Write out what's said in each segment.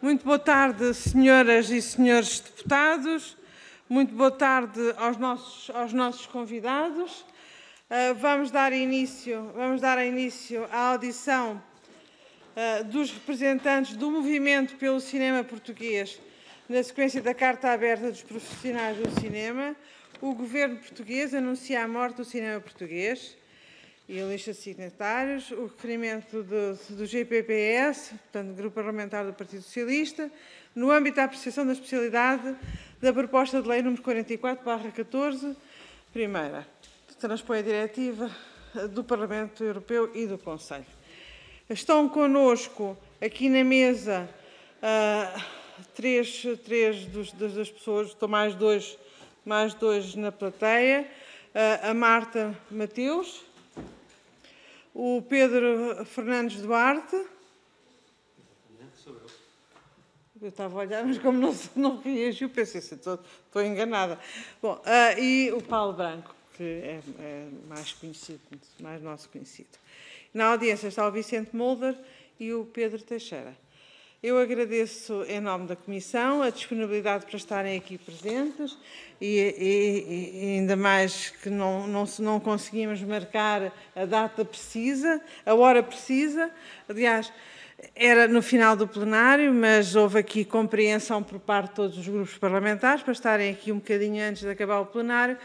Muito boa tarde, senhoras e senhores deputados. Muito boa tarde aos nossos, aos nossos convidados. Uh, vamos dar início, vamos dar início à audição uh, dos representantes do Movimento pelo Cinema Português, na sequência da Carta Aberta dos Profissionais do Cinema. O Governo Português anuncia a morte do cinema português e a lista de signatários, o requerimento do, do GPPS, portanto, Grupo Parlamentar do Partido Socialista, no âmbito da apreciação da especialidade da proposta de lei número 44-14, primeira, que transpõe a diretiva do Parlamento Europeu e do Conselho. Estão conosco aqui na mesa uh, três, três dos, das, pessoas, estão mais dois, mais dois na plateia, uh, a Marta Mateus, o Pedro Fernandes Duarte. eu. estava a olhar, mas como não, não reagiu, pensei assim, estou, estou enganada. Bom, uh, e o Paulo Branco, que é, é, mais conhecido, mais nosso conhecido. Na audiência está o Vicente Mulder e o Pedro Teixeira. Eu agradeço, em nome da Comissão, a disponibilidade para estarem aqui presentes e, e, e ainda mais que não, não, não conseguimos marcar a data precisa, a hora precisa. Aliás, era no final do plenário, mas houve aqui compreensão por parte de todos os grupos parlamentares para estarem aqui um bocadinho antes de acabar o plenário,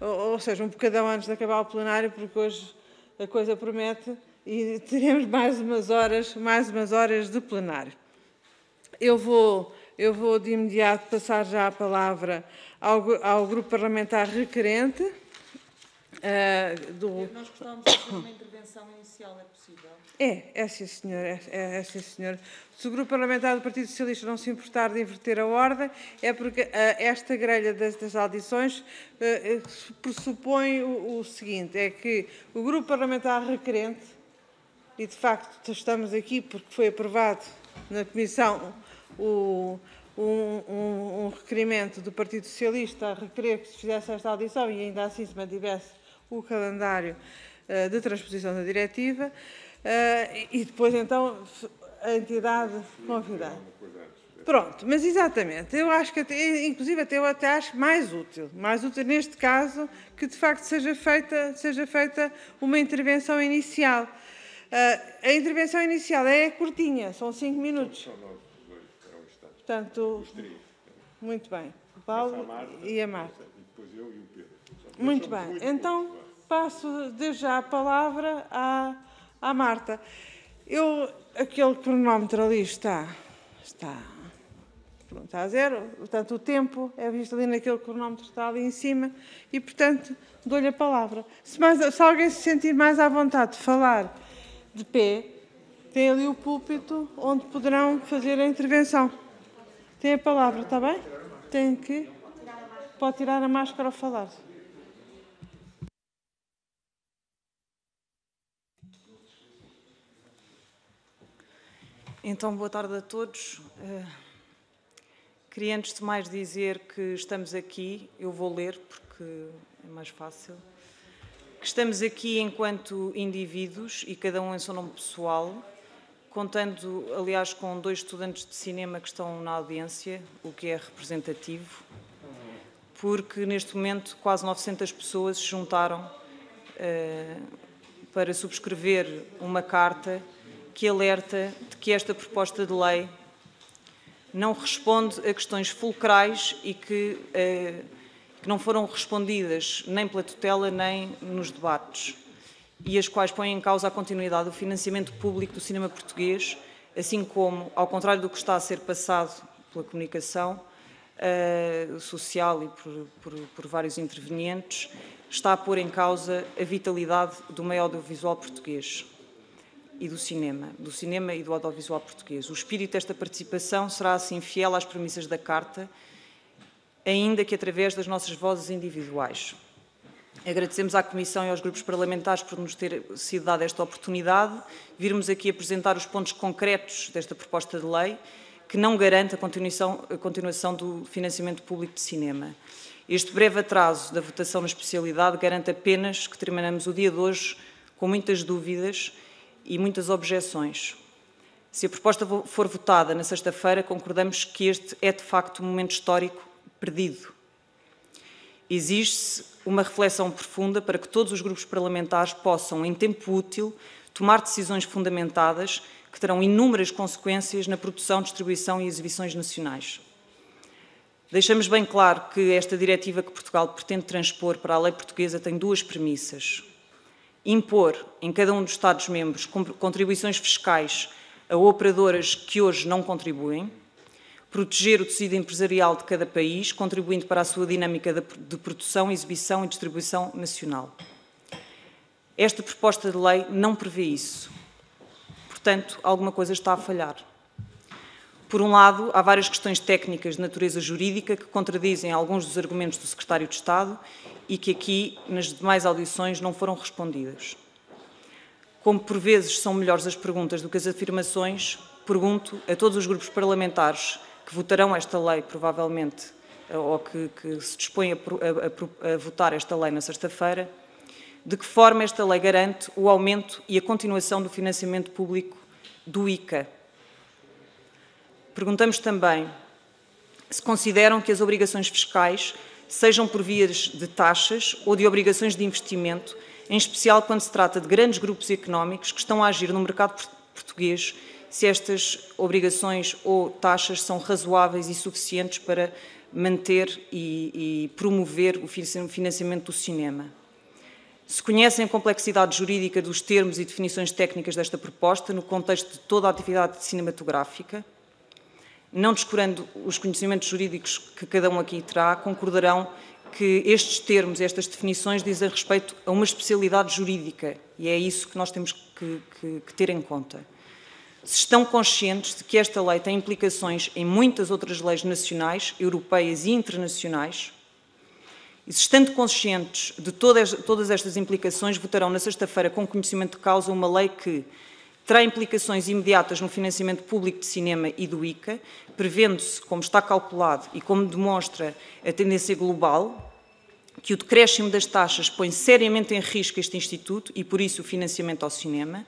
ou, ou seja, um bocadão antes de acabar o plenário, porque hoje a coisa promete e teremos mais umas horas, mais umas horas de plenário. Eu vou, eu vou de imediato passar já a palavra ao, ao grupo parlamentar requerente. Uh, do... Nós gostávamos de fazer uma intervenção inicial, é possível? É, é sim, senhor. É, é, é, sim, senhor. Se o grupo parlamentar do Partido Socialista não se importar de inverter a ordem, é porque uh, esta grelha das, das audições uh, pressupõe o, o seguinte, é que o grupo parlamentar requerente, e de facto estamos aqui porque foi aprovado na Comissão o, um, um, um, requerimento do Partido Socialista a requerer que se fizesse esta audição e ainda assim se mantivesse o calendário eh, de transposição da diretiva eh, e depois então a entidade convidada. Pronto, mas exatamente, eu acho que, até, inclusive até eu até acho mais útil, mais útil neste caso, que de facto seja feita, seja feita uma intervenção inicial. Uh, a intervenção inicial é curtinha, são cinco minutos. São, são Portanto, Os três. Muito bem. O é Paulo e a Marta. E depois eu e o Pedro. Muito bem. então, passo desde já a palavra à, à Marta. Eu, aquele cronómetro ali está, está, pronto, está a zero, portanto, o tempo é visto ali naquele cronómetro que está ali em cima e, portanto, dou-lhe a palavra. Se, mais, se alguém se sentir mais à vontade de falar de pé, tem ali o púlpito onde poderão fazer a intervenção. Tem a palavra, está bem? Tem que. Pode tirar a máscara ao falar. Então, boa tarde a todos. Eh, queria antes de mais dizer que estamos aqui, eu vou ler porque é mais fácil, que estamos aqui enquanto indivíduos e cada um em seu nome pessoal, contando, aliás, com dois estudantes de cinema que estão na audiência, o que é representativo, porque neste momento quase 900 pessoas se juntaram uh, para subscrever uma carta que alerta de que esta proposta de lei não responde a questões fulcrais e que, uh, que não foram respondidas nem pela tutela nem nos debates e as quais põem em causa a continuidade do financiamento público do cinema português, assim como, ao contrário do que está a ser passado pela comunicação uh, social e por, por, por, vários intervenientes, está a pôr em causa a vitalidade do meio audiovisual português e do cinema, do cinema e do audiovisual português. O espírito desta participação será assim fiel às premissas da Carta, ainda que através das nossas vozes individuais. Agradecemos à Comissão e aos grupos parlamentares por nos ter sido dada esta oportunidade, virmos aqui apresentar os pontos concretos desta proposta de lei, que não garante a continuação, a continuação do financiamento público de cinema. Este breve atraso da votação na especialidade garante apenas que terminamos o dia de hoje com muitas dúvidas e muitas objeções. Se a proposta for votada na sexta-feira, concordamos que este é de facto um momento histórico perdido Exige-se uma reflexão profunda para que todos os grupos parlamentares possam, em tempo útil, tomar decisões fundamentadas que terão inúmeras consequências na produção, distribuição e exibições nacionais. Deixamos bem claro que esta diretiva que Portugal pretende transpor para a lei portuguesa tem duas premissas. Impor em cada um dos Estados-membros contribuições fiscais a operadoras que hoje não contribuem, proteger o tecido empresarial de cada país, contribuindo para a sua dinâmica de produção, exibição e distribuição nacional. Esta proposta de lei não prevê isso. Portanto, alguma coisa está a falhar. Por um lado, há várias questões técnicas de natureza jurídica que contradizem alguns dos argumentos do Secretário de Estado e que aqui, nas demais audições, não foram respondidas. Como por vezes são melhores as perguntas do que as afirmações, pergunto a todos os grupos parlamentares que votarão esta lei, provavelmente, eh, ou que, que se dispõem a, a, a votar esta lei na sexta-feira, de que forma esta lei garante o aumento e a continuação do financiamento público do ICA. Perguntamos também se consideram que as obrigações fiscais sejam por vias de taxas ou de obrigações de investimento, em especial quando se trata de grandes grupos económicos que estão a agir no mercado português se estas obrigações ou taxas são razoáveis e suficientes para manter e, e promover o financiamento do cinema. Se conhecem a complexidade jurídica dos termos e definições técnicas desta proposta no contexto de toda a atividade cinematográfica, não descurando os conhecimentos jurídicos que cada um aqui terá, concordarão que estes termos, estas definições, dizem respeito a uma especialidade jurídica e é isso que nós temos que, que, que ter em conta se estão conscientes de que esta lei tem implicações em muitas outras leis nacionais, europeias e internacionais, e se estando conscientes de todas, todas estas implicações, votarão na sexta-feira com conhecimento de causa uma lei que terá implicações imediatas no financiamento público de cinema e do ICA, prevendo-se, como está calculado e como demonstra a tendência global, que o decréscimo das taxas põe seriamente em risco este Instituto e, por isso, o financiamento ao cinema.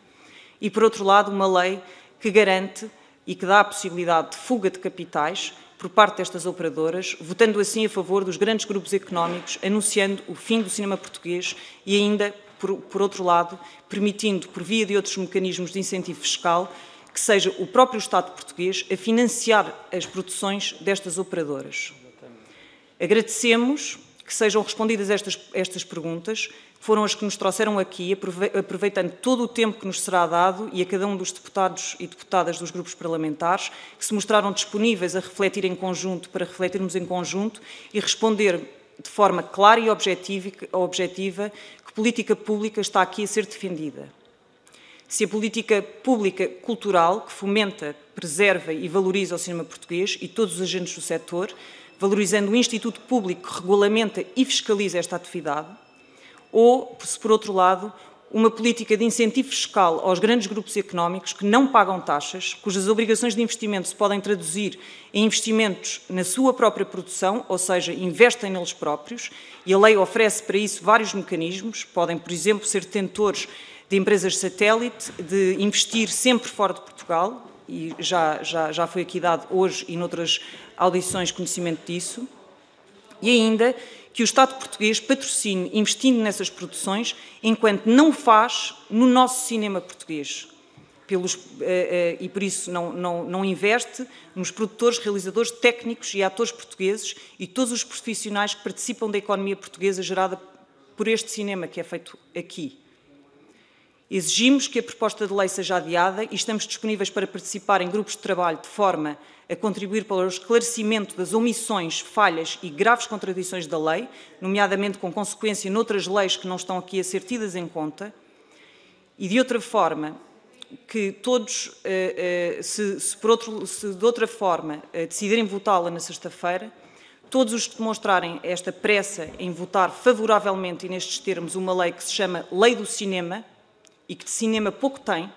E, por outro lado, uma lei que garante e que dá a possibilidade de fuga de capitais por parte destas operadoras, votando assim a favor dos grandes grupos económicos, anunciando o fim do cinema português e ainda, por, por outro lado, permitindo, por via de outros mecanismos de incentivo fiscal, que seja o próprio Estado português a financiar as produções destas operadoras. Agradecemos que sejam respondidas estas, estas perguntas, foram as que nos trouxeram aqui, aproveitando todo o tempo que nos será dado e a cada um dos deputados e deputadas dos grupos parlamentares, que se mostraram disponíveis a refletir em conjunto, para refletirmos em conjunto e responder de forma clara e objetiva que política pública está aqui a ser defendida. Se a política pública cultural, que fomenta, preserva e valoriza o cinema português e todos os agentes do setor, valorizando um instituto público que regulamenta e fiscaliza esta atividade, ou, se por outro lado, uma política de incentivo fiscal aos grandes grupos económicos que não pagam taxas, cujas obrigações de investimento se podem traduzir em investimentos na sua própria produção, ou seja, investem neles próprios, e a lei oferece para isso vários mecanismos, podem, por exemplo, ser detentores de empresas satélite, de investir sempre fora de Portugal, e já, já, já foi aqui dado hoje e noutras audições, conhecimento disso, e ainda que o Estado português patrocine investindo nessas produções, enquanto não faz no nosso cinema português. Pelos, eh, eh, e por isso não, não, não investe nos produtores, realizadores, técnicos e atores portugueses e todos os profissionais que participam da economia portuguesa gerada por este cinema que é feito aqui. Exigimos que a proposta de lei seja adiada e estamos disponíveis para participar em grupos de trabalho de forma a contribuir para o esclarecimento das omissões, falhas e graves contradições da lei, nomeadamente com consequência noutras leis que não estão aqui a ser tidas em conta, e de outra forma que todos, eh, eh, se, se, por outro, se de outra forma eh, decidirem votá-la na sexta-feira, todos os que demonstrarem esta pressa em votar favoravelmente e nestes termos uma lei que se chama Lei do Cinema, e que de cinema pouco tem,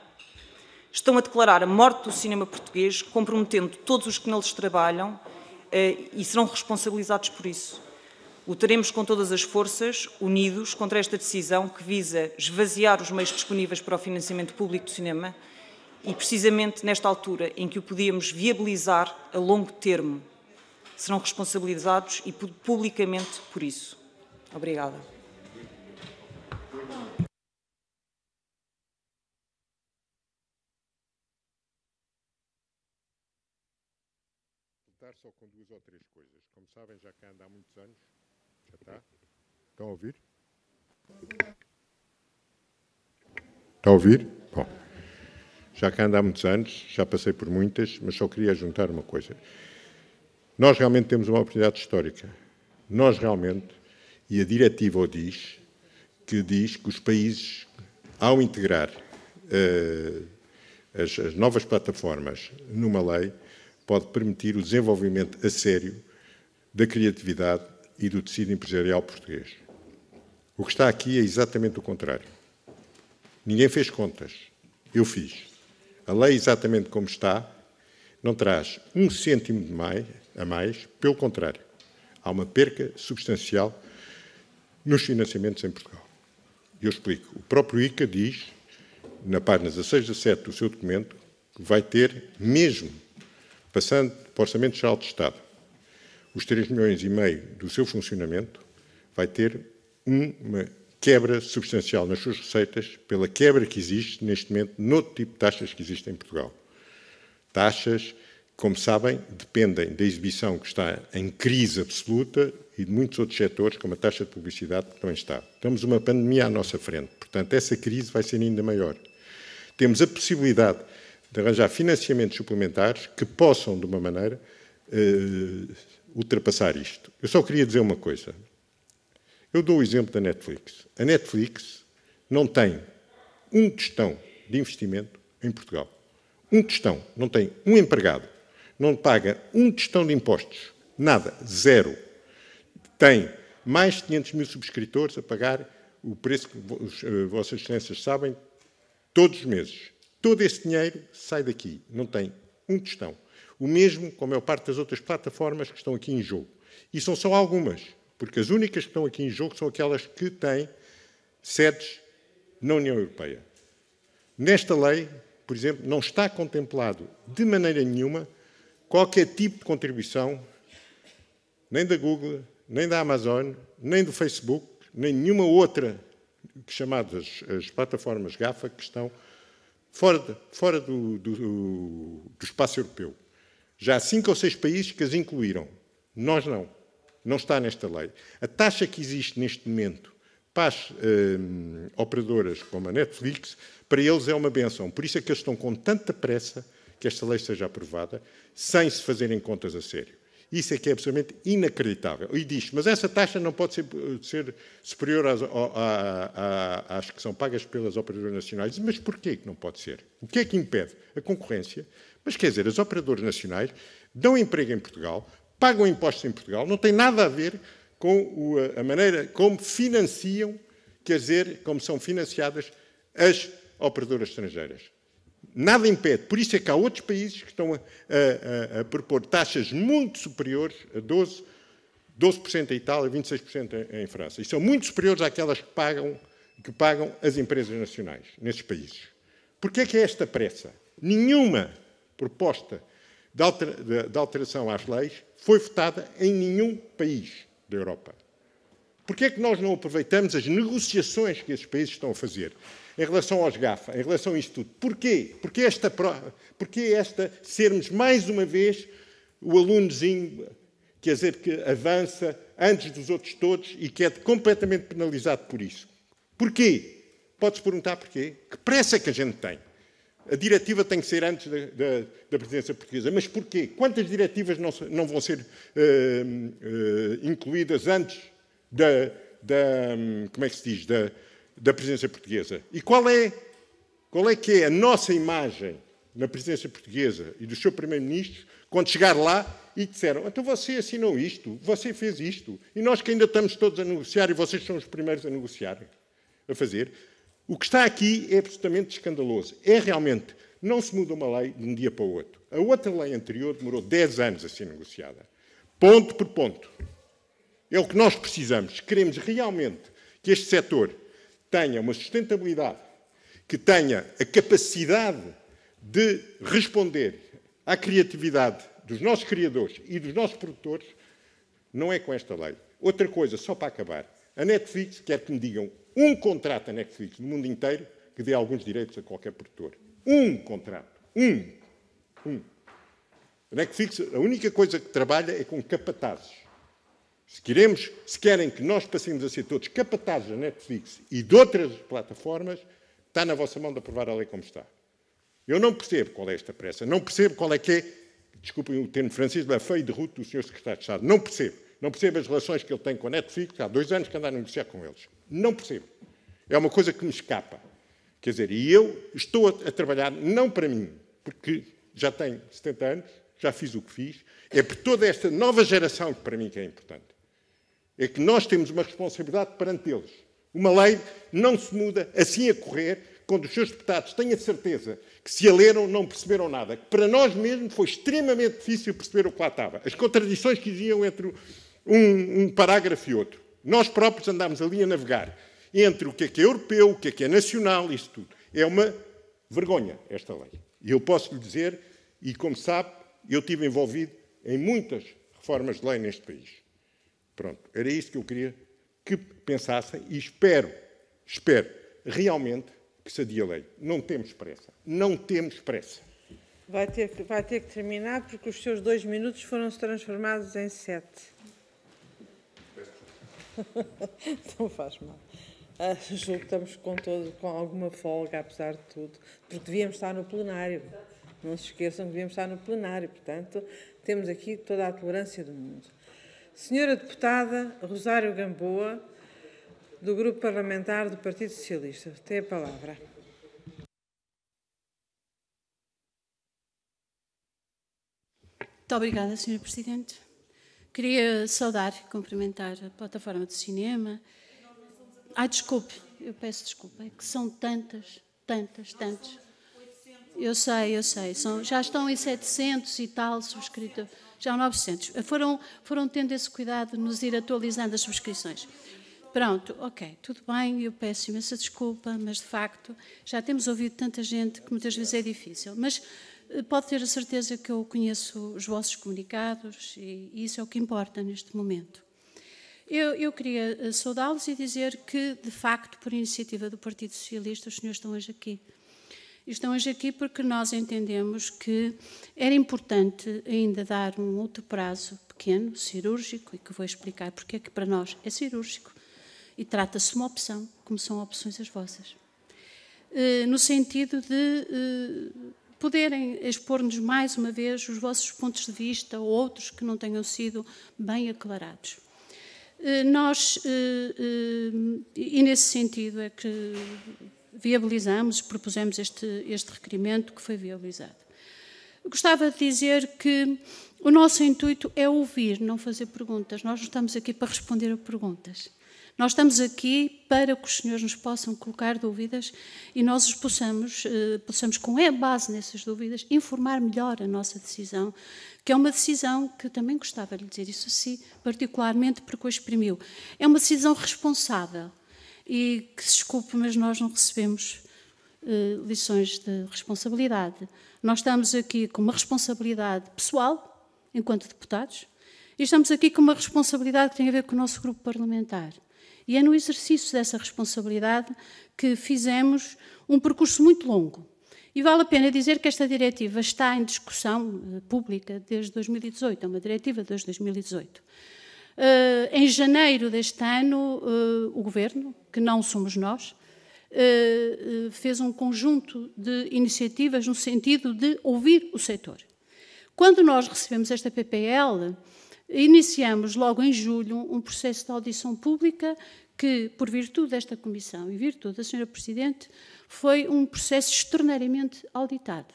estão a declarar a morte do cinema português, comprometendo todos os que neles trabalham eh, e serão responsabilizados por isso. Lutaremos com todas as forças, unidos, contra esta decisão que visa esvaziar os meios disponíveis para o financiamento público do cinema e, precisamente nesta altura em que o podíamos viabilizar a longo termo, serão responsabilizados e publicamente por isso. Obrigada. só com duas ou três coisas. Como sabem, já cá ando há muitos anos. Já está? Estão a ouvir? Está a ouvir? Bom, já cá ando há muitos anos, já passei por muitas, mas só queria juntar uma coisa. Nós realmente temos uma oportunidade histórica. Nós realmente, e a diretiva o diz, que diz que os países, ao integrar uh, as, as novas plataformas numa lei, pode permitir o desenvolvimento a sério da criatividade e do tecido empresarial português. O que está aqui é exatamente o contrário. Ninguém fez contas. Eu fiz. A lei, exatamente como está, não traz um cêntimo de mais, a mais, pelo contrário. Há uma perca substancial nos financiamentos em Portugal. Eu explico. O próprio ICA diz, na página 16 a 7 do seu documento, que vai ter mesmo passando para o Orçamento Geral de Estado. Os 3 milhões e meio do seu funcionamento vai ter uma quebra substancial nas suas receitas pela quebra que existe neste momento no tipo de taxas que existem em Portugal. Taxas, como sabem, dependem da exibição que está em crise absoluta e de muitos outros setores, como a taxa de publicidade, que também está. Temos uma pandemia à nossa frente, portanto, essa crise vai ser ainda maior. Temos a possibilidade de arranjar financiamentos suplementares que possam, de uma maneira, uh, ultrapassar isto. Eu só queria dizer uma coisa. Eu dou o exemplo da Netflix. A Netflix não tem um tostão de investimento em Portugal. Um tostão. Não tem um empregado. Não paga um tostão de impostos. Nada. Zero. Tem mais de 500 mil subscritores a pagar o preço que eh, vossas excelências sabem todos os meses Todo esse dinheiro sai daqui, não tem um tostão. O mesmo com a maior parte das outras plataformas que estão aqui em jogo. E são só algumas, porque as únicas que estão aqui em jogo são aquelas que têm sedes na União Europeia. Nesta lei, por exemplo, não está contemplado de maneira nenhuma qualquer tipo de contribuição, nem da Google, nem da Amazon, nem do Facebook, nem nenhuma outra, chamadas as plataformas GAFA, que estão fora, de, fora do, do, do espaço europeu. Já há cinco ou seis países que as incluíram. Nós não. Não está nesta lei. A taxa que existe neste momento para as hum, operadoras como a Netflix, para eles é uma benção. Por isso é que eles estão com tanta pressa que esta lei seja aprovada, sem se fazerem contas a sério. Isso é que é absolutamente inacreditável. E diz, mas essa taxa não pode ser, eh, ser superior às, às, que são pagas pelas operadoras nacionais. Mas porquê que não pode ser? O que é que impede? A concorrência. Mas quer dizer, as operadoras nacionais dão emprego em Portugal, pagam impostos em Portugal, não tem nada a ver com eh, a maneira como financiam, quer dizer, como são financiadas as operadoras estrangeiras. Nada impede. Por isso é que há outros países que estão a, a, a propor taxas muito superiores a 12%, 12 em Itália, 26% em, em França. E são muito superiores àquelas que pagam, que pagam as empresas nacionais nesses países. Porquê é que é esta pressa? Nenhuma proposta de, alter, de, de alteração às leis foi votada em nenhum país da Europa. Porquê é que nós não aproveitamos as negociações que esses países estão a fazer? em relação aos GAFA, em relação a isto tudo. Porquê? Porquê esta, porquê esta sermos mais uma vez o alunozinho, quer dizer, que avança antes dos outros todos e que é completamente penalizado por isso? Porquê? Pode-se perguntar porquê. Que pressa que a gente tem? A diretiva tem que ser antes da, da, da presidência portuguesa. Mas porquê? Quantas diretivas não, não vão ser uh, uh, incluídas antes da, da, hum, como é que se diz, da, da presidência portuguesa. E qual é, qual é que é a nossa imagem na presidência portuguesa e do seu primeiro-ministro quando chegar lá e disseram: então você assinou isto, você fez isto, e nós que ainda estamos todos a negociar e vocês são os primeiros a negociar, a fazer. O que está aqui é absolutamente escandaloso. É realmente, não se muda uma lei de um dia para o outro. A outra lei anterior demorou 10 anos a ser negociada, ponto por ponto. É o que nós precisamos. Queremos realmente que este setor tenha uma sustentabilidade, que tenha a capacidade de responder à criatividade dos nossos criadores e dos nossos produtores, não é com esta lei. Outra coisa, só para acabar, a Netflix quer que me digam um contrato a Netflix no mundo inteiro que dê alguns direitos a qualquer produtor. Um contrato. Um. Um. A Netflix, a única coisa que trabalha é com capatazes. Se, queremos, se querem que nós passemos a ser todos capatados da Netflix e de outras plataformas, está na vossa mão de aprovar a lei como está. Eu não percebo qual é esta pressa, não percebo qual é que é, desculpem o termo francês, a feia de ruto do Sr. Secretário de Estado. Não percebo. Não percebo as relações que ele tem com a Netflix, há dois anos que anda a negociar com eles. Não percebo. É uma coisa que me escapa. Quer dizer, e eu estou a, a trabalhar não para mim, porque já tenho 70 anos, já fiz o que fiz, é por toda esta nova geração que para mim que é importante é que nós temos uma responsabilidade perante eles. Uma lei não se muda assim a correr quando os seus deputados têm a certeza que se a leram não perceberam nada. Que para nós mesmos foi extremamente difícil perceber o que lá estava. As contradições que existiam entre um, um parágrafo e outro. Nós próprios andámos ali a navegar entre o que é que é europeu, o que é que é nacional, isso tudo. É uma vergonha esta lei. E eu posso lhe dizer, e como sabe, eu estive envolvido em muitas reformas de lei neste país. Pronto, era isto que eu queria que pensassem e espero, espero realmente que se adie a lei. Não temos pressa, não temos pressa. Vai ter, que, vai ter que terminar porque os seus dois minutos foram-se transformados em sete. não faz mal. Ah, julgo que estamos com, todo, com alguma folga, apesar de tudo, porque devíamos estar no plenário. Não se esqueçam que devíamos estar no plenário, portanto, temos aqui toda a tolerância do mundo. Senhora Deputada Rosário Gamboa, do Grupo Parlamentar do Partido Socialista. Tem a palavra. Muito obrigada, Senhora Presidente. Queria saudar e cumprimentar a plataforma de cinema. Ah, desculpe, eu peço desculpa, é que são tantas, tantas, tantas. Eu sei, eu sei, são, já estão em 700 e tal subscritos já 900. Foram, foram tendo esse cuidado de nos ir atualizando as subscrições. Pronto, ok, tudo bem, eu peço imensa desculpa, mas de facto já temos ouvido tanta gente que muitas vezes é difícil. Mas eh, pode ter a certeza que eu conheço os vossos comunicados e, e isso é o que importa neste momento. Eu, eu queria eh, saudá-los e dizer que, de facto, por iniciativa do Partido Socialista, os senhores estão hoje aqui estão hoje aqui porque nós entendemos que era importante ainda dar um outro prazo pequeno, cirúrgico, e que vou explicar porque é que para nós é cirúrgico, e trata-se de uma opção, como são opções as vossas. Eh, no sentido de eh, poderem expor-nos mais uma vez os vossos pontos de vista ou outros que não tenham sido bem aclarados. Eh, nós, e nesse sentido é que viabilizamos, propusemos este, este requerimento que foi viabilizado. Gostava de dizer que o nosso intuito é ouvir, não fazer perguntas. Nós não estamos aqui para responder a perguntas. Nós estamos aqui para que os senhores nos possam colocar dúvidas e nós os possamos, eh, possamos com base nessas dúvidas, informar melhor a nossa decisão, que é uma decisão que eu também gostava de dizer, isso sim, particularmente porque o exprimiu. É uma decisão responsável e que se desculpe, mas nós não recebemos eh, lições de responsabilidade. Nós estamos aqui com uma responsabilidade pessoal, enquanto deputados, e estamos aqui com uma responsabilidade que tem a ver com o nosso grupo parlamentar. E é no exercício dessa responsabilidade que fizemos um percurso muito longo. E vale a pena dizer que esta diretiva está em discussão eh, pública desde 2018, é uma diretiva desde 2018. Eh, em janeiro deste ano, eh, o Governo, que não somos nós, eh, fez um conjunto de iniciativas no sentido de ouvir o setor. Quando nós recebemos esta PPL, iniciamos logo em julho um processo de audição pública que, por virtude desta comissão e virtude da Sra. Presidente, foi um processo extraordinariamente auditado.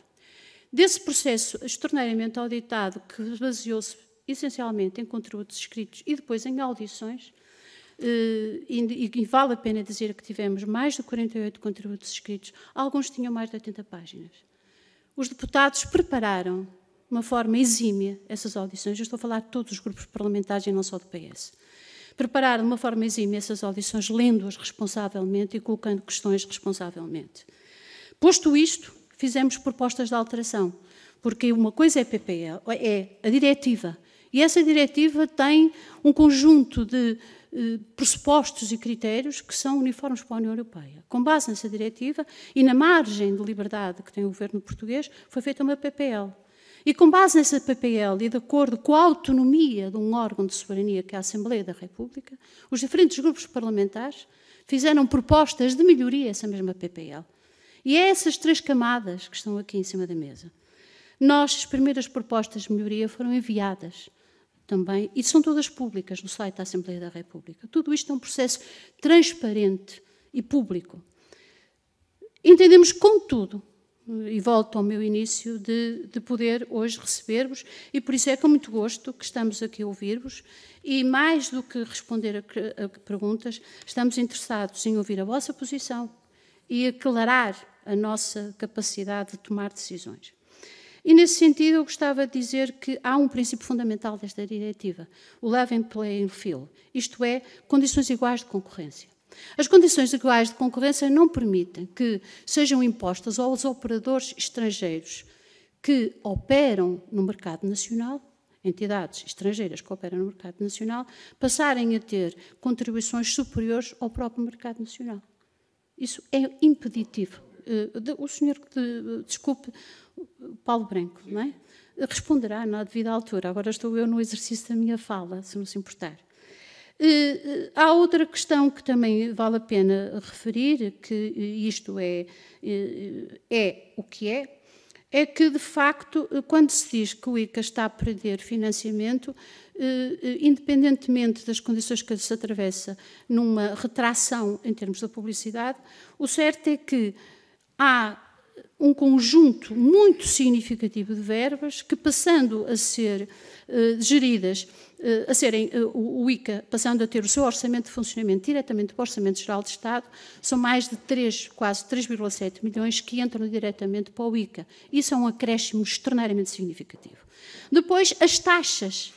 Desse processo extraordinariamente auditado, que baseou-se essencialmente em contributos escritos e depois em audições, eh, e, e, vale a pena dizer que tivemos mais de 48 contributos escritos, alguns tinham mais de 80 páginas. Os deputados prepararam de uma forma exímia essas audições, eu estou a falar de todos os grupos parlamentares e não só do PS. Prepararam de uma forma exímia essas audições, lendo-as responsavelmente e colocando questões responsavelmente. Posto isto, fizemos propostas de alteração, porque uma coisa é PPL, é a diretiva, e essa diretiva tem um conjunto de eh, pressupostos e critérios que são uniformes para a União Europeia. Com base nessa diretiva e na margem de liberdade que tem o governo português, foi feita uma PPL. E com base nessa PPL e de acordo com a autonomia de um órgão de soberania que é a Assembleia da República, os diferentes grupos parlamentares fizeram propostas de melhoria a essa mesma PPL. E é essas três camadas que estão aqui em cima da mesa. Nós, as primeiras propostas de melhoria foram enviadas também, e são todas públicas no site da Assembleia da República. Tudo isto é um processo transparente e público. Entendemos, contudo, e volto ao meu início, de, de poder hoje receber-vos, e por isso é com muito gosto que estamos aqui a ouvir-vos, e mais do que responder a, a perguntas, estamos interessados em ouvir a vossa posição e aclarar a nossa capacidade de tomar decisões. E, nesse sentido, eu gostava de dizer que há um princípio fundamental desta diretiva, o level playing field, isto é, condições iguais de concorrência. As condições iguais de concorrência não permitem que sejam impostas aos operadores estrangeiros que operam no mercado nacional, entidades estrangeiras que operam no mercado nacional, passarem a ter contribuições superiores ao próprio mercado nacional. Isso é impeditivo. Eh, o senhor, desculpe, Paulo Branco, não é? Responderá na devida altura. Agora estou eu no exercício da minha fala, se não se importar. Eh, eh, há outra questão que também vale a pena referir, que eh, isto é, é o que é, é que, de facto, quando se diz que o ICA está a perder financiamento, independentemente das condições que se atravessa numa retração em termos da publicidade, o certo é que há um conjunto muito significativo de verbas que, passando a ser uh, geridas, uh, a serem uh, o ICA, passando a ter o seu orçamento de funcionamento diretamente do Orçamento Geral de Estado, são mais de 3, quase 3,7 milhões que entram diretamente para o ICA. Isso é um acréscimo extraordinariamente significativo. Depois, as taxas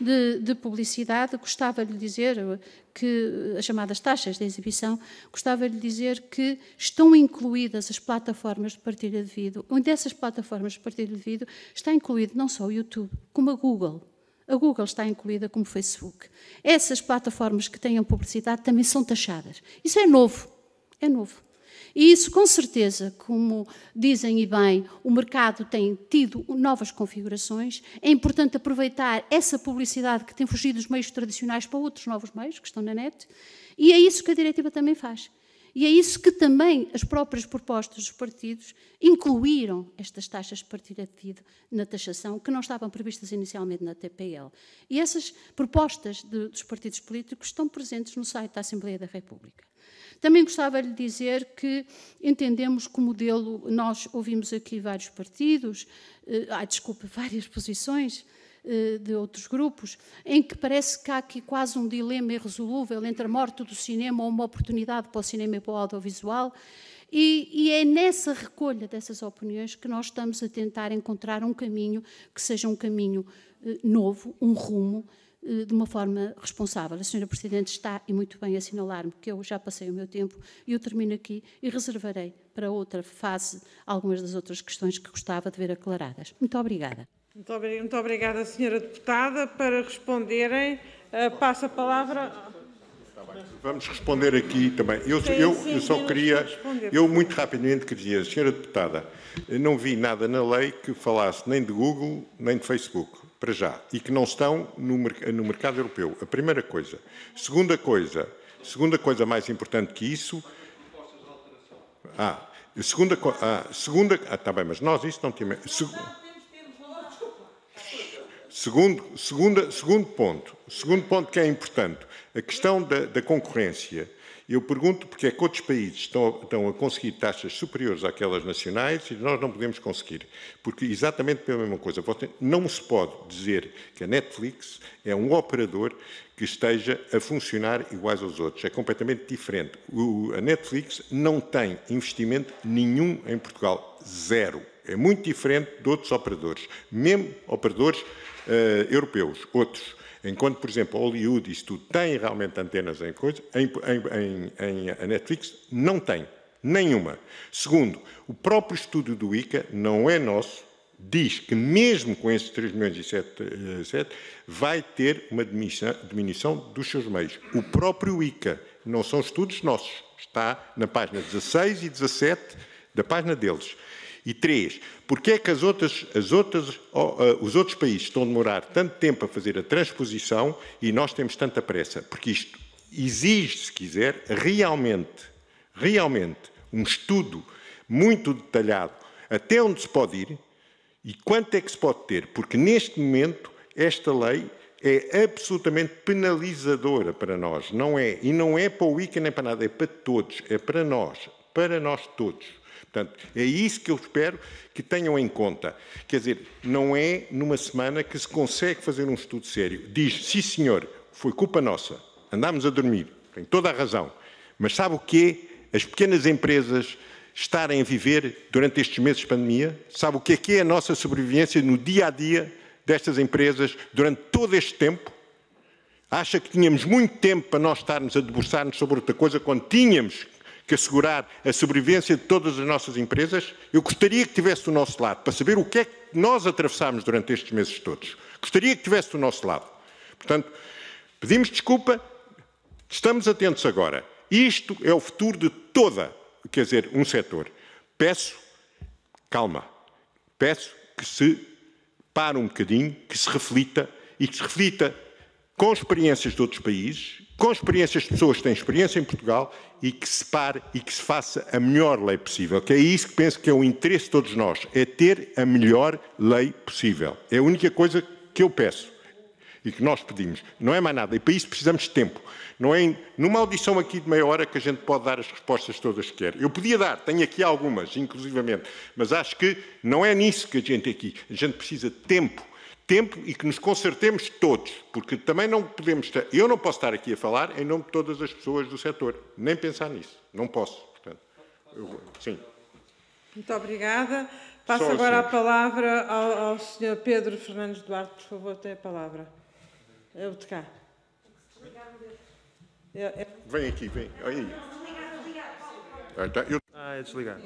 de, de publicidade, gostava de dizer eh, que eh, as chamadas taxas de exibição, gostava de dizer que estão incluídas as plataformas de partilha de vídeo. Onde dessas plataformas de partilha de vídeo está incluído não só o YouTube, como a Google. A Google está incluída como o Facebook. Essas plataformas que tenham publicidade também são taxadas. Isso é novo. É novo. E isso, com certeza, como dizem e bem, o mercado tem tido novas configurações. É importante aproveitar essa publicidade que tem fugido dos meios tradicionais para outros novos meios que estão na net. E é isso que a diretiva também faz. E é isso que também as próprias propostas dos partidos incluíram estas taxas de partilha de vida na taxação, que não estavam previstas inicialmente na TPL. E essas propostas de, dos partidos políticos estão presentes no site da Assembleia da República. Também gostava de dizer que entendemos que o modelo, nós ouvimos aqui vários partidos, eh, ah, desculpe, várias posições eh, de outros grupos, em que parece que há aqui quase um dilema irresolúvel entre a morte do cinema ou uma oportunidade para o cinema e para o audiovisual, e, e, é nessa recolha dessas opiniões que nós estamos a tentar encontrar um caminho que seja um caminho eh, novo, um rumo, eh, de uma forma responsável. A senhora Presidente está e muito bem a assinalar-me que eu já passei o meu tempo e eu termino aqui e reservarei para outra fase algumas das outras questões que gostava de ver aclaradas. Muito obrigada. Muito, muito obrigada, senhora deputada. Para responderem, uh, eh, passa a palavra. Vamos responder aqui também. Eu, sim, eu, sim, eu só queria, eu muito rapidamente queria, senhora deputada, não vi nada na lei que falasse nem de Google nem de Facebook para já, e que não estão no, no mercado europeu. A primeira coisa. Segunda coisa, segunda coisa mais importante que isso. Ah, segunda coisa. Ah, segunda. Ah, está bem, mas nós isso não tínhamos. Seg... Segundo, segunda, segundo ponto, segundo ponto que é importante, a questão da, da concorrência eu pergunto porque é que outros países estão, estão a conseguir taxas superiores àquelas nacionais e nós não podemos conseguir. Porque exatamente pela mesma coisa. Não se pode dizer que a Netflix é um operador que esteja a funcionar iguais aos outros. É completamente diferente. O, a Netflix não tem investimento nenhum em Portugal. Zero. É muito diferente de outros operadores. Mesmo operadores uh, europeus. Outros. Enquanto, por exemplo, Hollywood, isto tem realmente antenas em coisa, em, em, em, a Netflix não tem. Nenhuma. Segundo, o próprio estudo do ICA não é nosso, diz que mesmo com esses 3 milhões e 7, 7 eh, vai ter uma diminuição, diminuição dos seus meios. O próprio ICA, não são estudos nossos, está na página 16 e 17 da página deles. E três, porquê é que as outras, as outras, os outros países estão a demorar tanto tempo a fazer a transposição e nós temos tanta pressa? Porque isto exige, se quiser, realmente, realmente, um estudo muito detalhado até onde se pode ir e quanto é que se pode ter, porque neste momento esta lei é absolutamente penalizadora para nós, não é? E não é para o ICA nem para nada, é para todos, é para nós, para nós todos. Portanto, é isso que eu espero que tenham em conta. Quer dizer, não é numa semana que se consegue fazer um estudo sério. Diz, sim senhor, foi culpa nossa, andámos a dormir, tem toda a razão. Mas sabe o que é as pequenas empresas estarem a viver durante estes meses de pandemia? Sabe o que é que é a nossa sobrevivência no dia a dia destas empresas durante todo este tempo? Acha que tínhamos muito tempo para nós estarmos a debruçar-nos sobre outra coisa quando tínhamos que assegurar a sobrevivência de todas as nossas empresas, eu gostaria que tivesse do nosso lado, para saber o que é que nós atravessámos durante estes meses todos. Gostaria que tivesse do nosso lado. Portanto, pedimos desculpa, estamos atentos agora. Isto é o futuro de toda, quer dizer, um setor. Peço calma, peço que se pare um bocadinho, que se reflita e que se reflita com experiências de outros países com experiências de pessoas que têm experiência em Portugal e que se pare e que se faça a melhor lei possível, que é isso que penso que é o interesse de todos nós, é ter a melhor lei possível. É a única coisa que eu peço e que nós pedimos. Não é mais nada. E para isso precisamos de tempo. Não é numa audição aqui de meia hora que a gente pode dar as respostas todas que quer. Eu podia dar, tenho aqui algumas, inclusivamente, mas acho que não é nisso que a gente é aqui. A gente precisa de tempo tempo e que nos consertemos todos, porque também não podemos. Estar, eu não posso estar aqui a falar em nome de todas as pessoas do setor, nem pensar nisso, não posso. Portanto, eu, sim. Muito obrigada. Passo Só agora assim. a palavra ao, ao Sr. Pedro Fernandes Duarte, por favor, tem a palavra. Eu é de cá. Eu, é, eu... É. Vem aqui, vem. Aí. Ah, tá, ah, é desligar.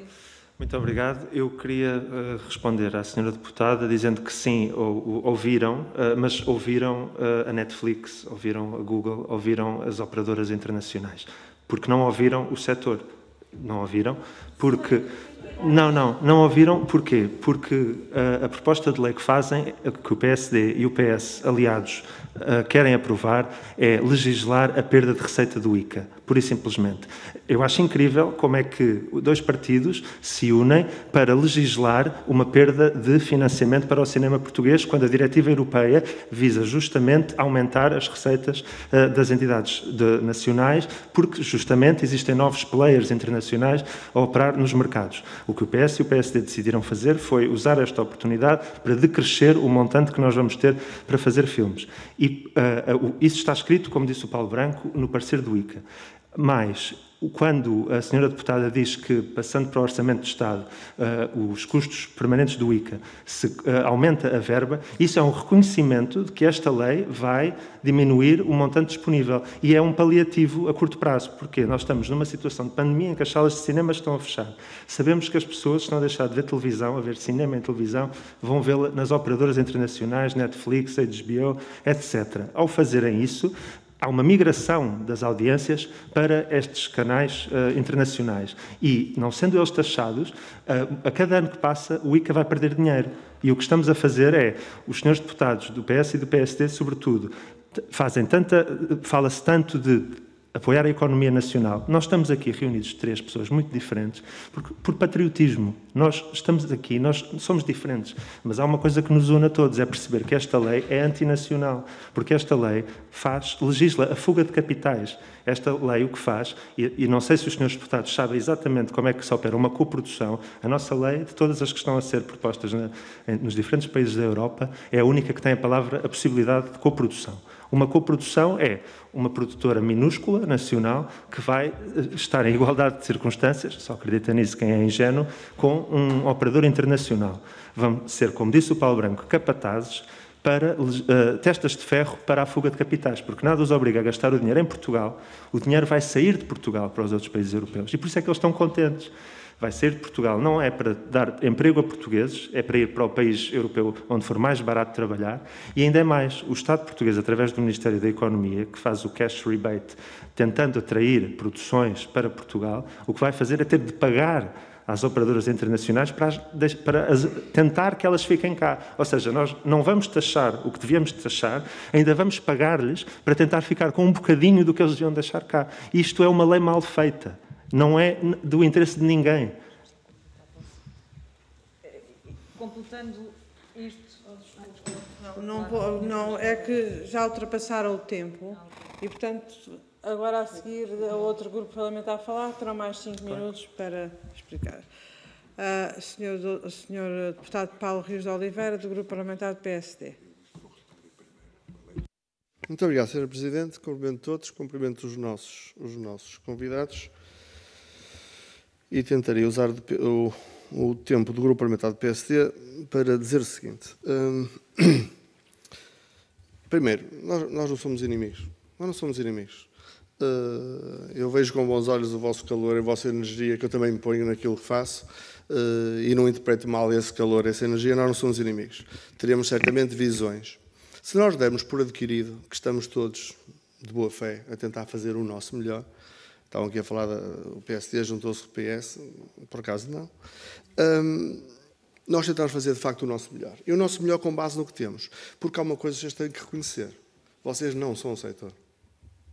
Muito obrigado. Eu queria uh, responder à senhora deputada dizendo que sim, ou, ou, ouviram, uh, mas ouviram uh, a Netflix, ouviram a Google, ouviram as operadoras internacionais, porque não ouviram o setor. Não ouviram, porque não, não, não ouviram. Porquê? Porque a, uh, a proposta de lei que fazem, que o PSD e o PS, aliados, uh, querem aprovar, é legislar a perda de receita do ICA, pura e simplesmente. Eu acho incrível como é que dois partidos se unem para legislar uma perda de financiamento para o cinema português, quando a diretiva europeia visa justamente aumentar as receitas uh, das entidades de, nacionais, porque justamente existem novos players internacionais a operar nos mercados. O que o PS e o PSD decidiram fazer foi usar esta oportunidade para decrescer o montante que nós vamos ter para fazer filmes. E uh, isso está escrito, como disse o Paulo Branco, no parecer do ICA. Mas quando a senhora deputada diz que, passando para o Orçamento de Estado, uh, os custos permanentes do ICA se uh, aumenta a verba, isso é um reconhecimento de que esta lei vai diminuir o montante disponível. E é um paliativo a curto prazo, porque nós estamos numa situação de pandemia em que as salas de cinema estão a fechar. Sabemos que as pessoas estão a deixar de ver televisão, a ver cinema em televisão, vão vê-la nas operadoras internacionais, Netflix, HBO, etc. Ao fazerem isso, há uma migração das audiências para estes canais uh, internacionais. E, não sendo eles taxados, uh, a cada ano que passa, o ICA vai perder dinheiro. E o que estamos a fazer é, os senhores deputados do PS e do PSD, sobretudo, fazem tanta, eh, fala-se tanto de apoiar a economia nacional. Nós estamos aqui reunidos três pessoas muito diferentes porque, por patriotismo. Nós estamos aqui, nós somos diferentes, mas há uma coisa que nos une a todos, é perceber que esta lei é antinacional, porque esta lei faz, legisla a fuga de capitais. Esta lei o que faz, e, e não sei se os senhores deputados sabem exatamente como é que se opera uma coprodução, a nossa lei, de todas as que estão a ser propostas na, nos diferentes países da Europa, é a única que tem a palavra, a possibilidade de coprodução. Uma coprodução é uma produtora minúscula, nacional, que vai eh, estar em igualdade de circunstâncias, só acredita nisso quem é ingênuo, com um operador internacional. Vão ser, como disse o Paulo Branco, capatazes para uh, testas de ferro para a fuga de capitais, porque nada os obriga a gastar o dinheiro em Portugal, o dinheiro vai sair de Portugal para os outros países europeus. E por isso é que eles estão contentes vai sair de Portugal não é para dar emprego a portugueses, é para ir para o país europeu onde for mais barato trabalhar. E ainda é mais, o Estado português, através do Ministério da Economia, que faz o cash rebate, tentando atrair produções para Portugal, o que vai fazer é ter de pagar às operadoras internacionais para, as, para as, tentar que elas fiquem cá. Ou seja, nós não vamos taxar o que devíamos taxar, ainda vamos pagar-lhes para tentar ficar com um bocadinho do que eles deviam deixar cá. Isto é uma lei mal feita não é do interesse de ninguém. Completando isto. Não, não, não, é que já ultrapassaram o tempo e, portanto, agora a seguir a outro grupo parlamentar a falar, terá mais cinco minutos para explicar. Uh, senhor, senhor Deputado Paulo Rios de Oliveira, do Grupo Parlamentar do PSD. Muito obrigado, Sr. Presidente. Cumprimento todos, cumprimento os nossos, os nossos convidados e tentarei usar de, o, o, tempo do grupo parlamentar do PSD para dizer o seguinte. Hum, primeiro, nós, nós, não somos inimigos. Nós não somos inimigos. Uh, eu vejo com bons olhos o vosso calor e a vossa energia, que eu também me ponho naquilo que faço, uh, e não interpreto mal esse calor, essa energia. Nós não somos inimigos. Teremos certamente visões. Se nós dermos por adquirido que estamos todos de boa fé a tentar fazer o nosso melhor, Estavam aqui a falar, o PSD juntou-se com o PS, por acaso não. Um, nós tentamos fazer de facto o nosso melhor. E o nosso melhor com base no que temos. Porque há uma coisa que vocês têm que reconhecer: vocês não são o setor.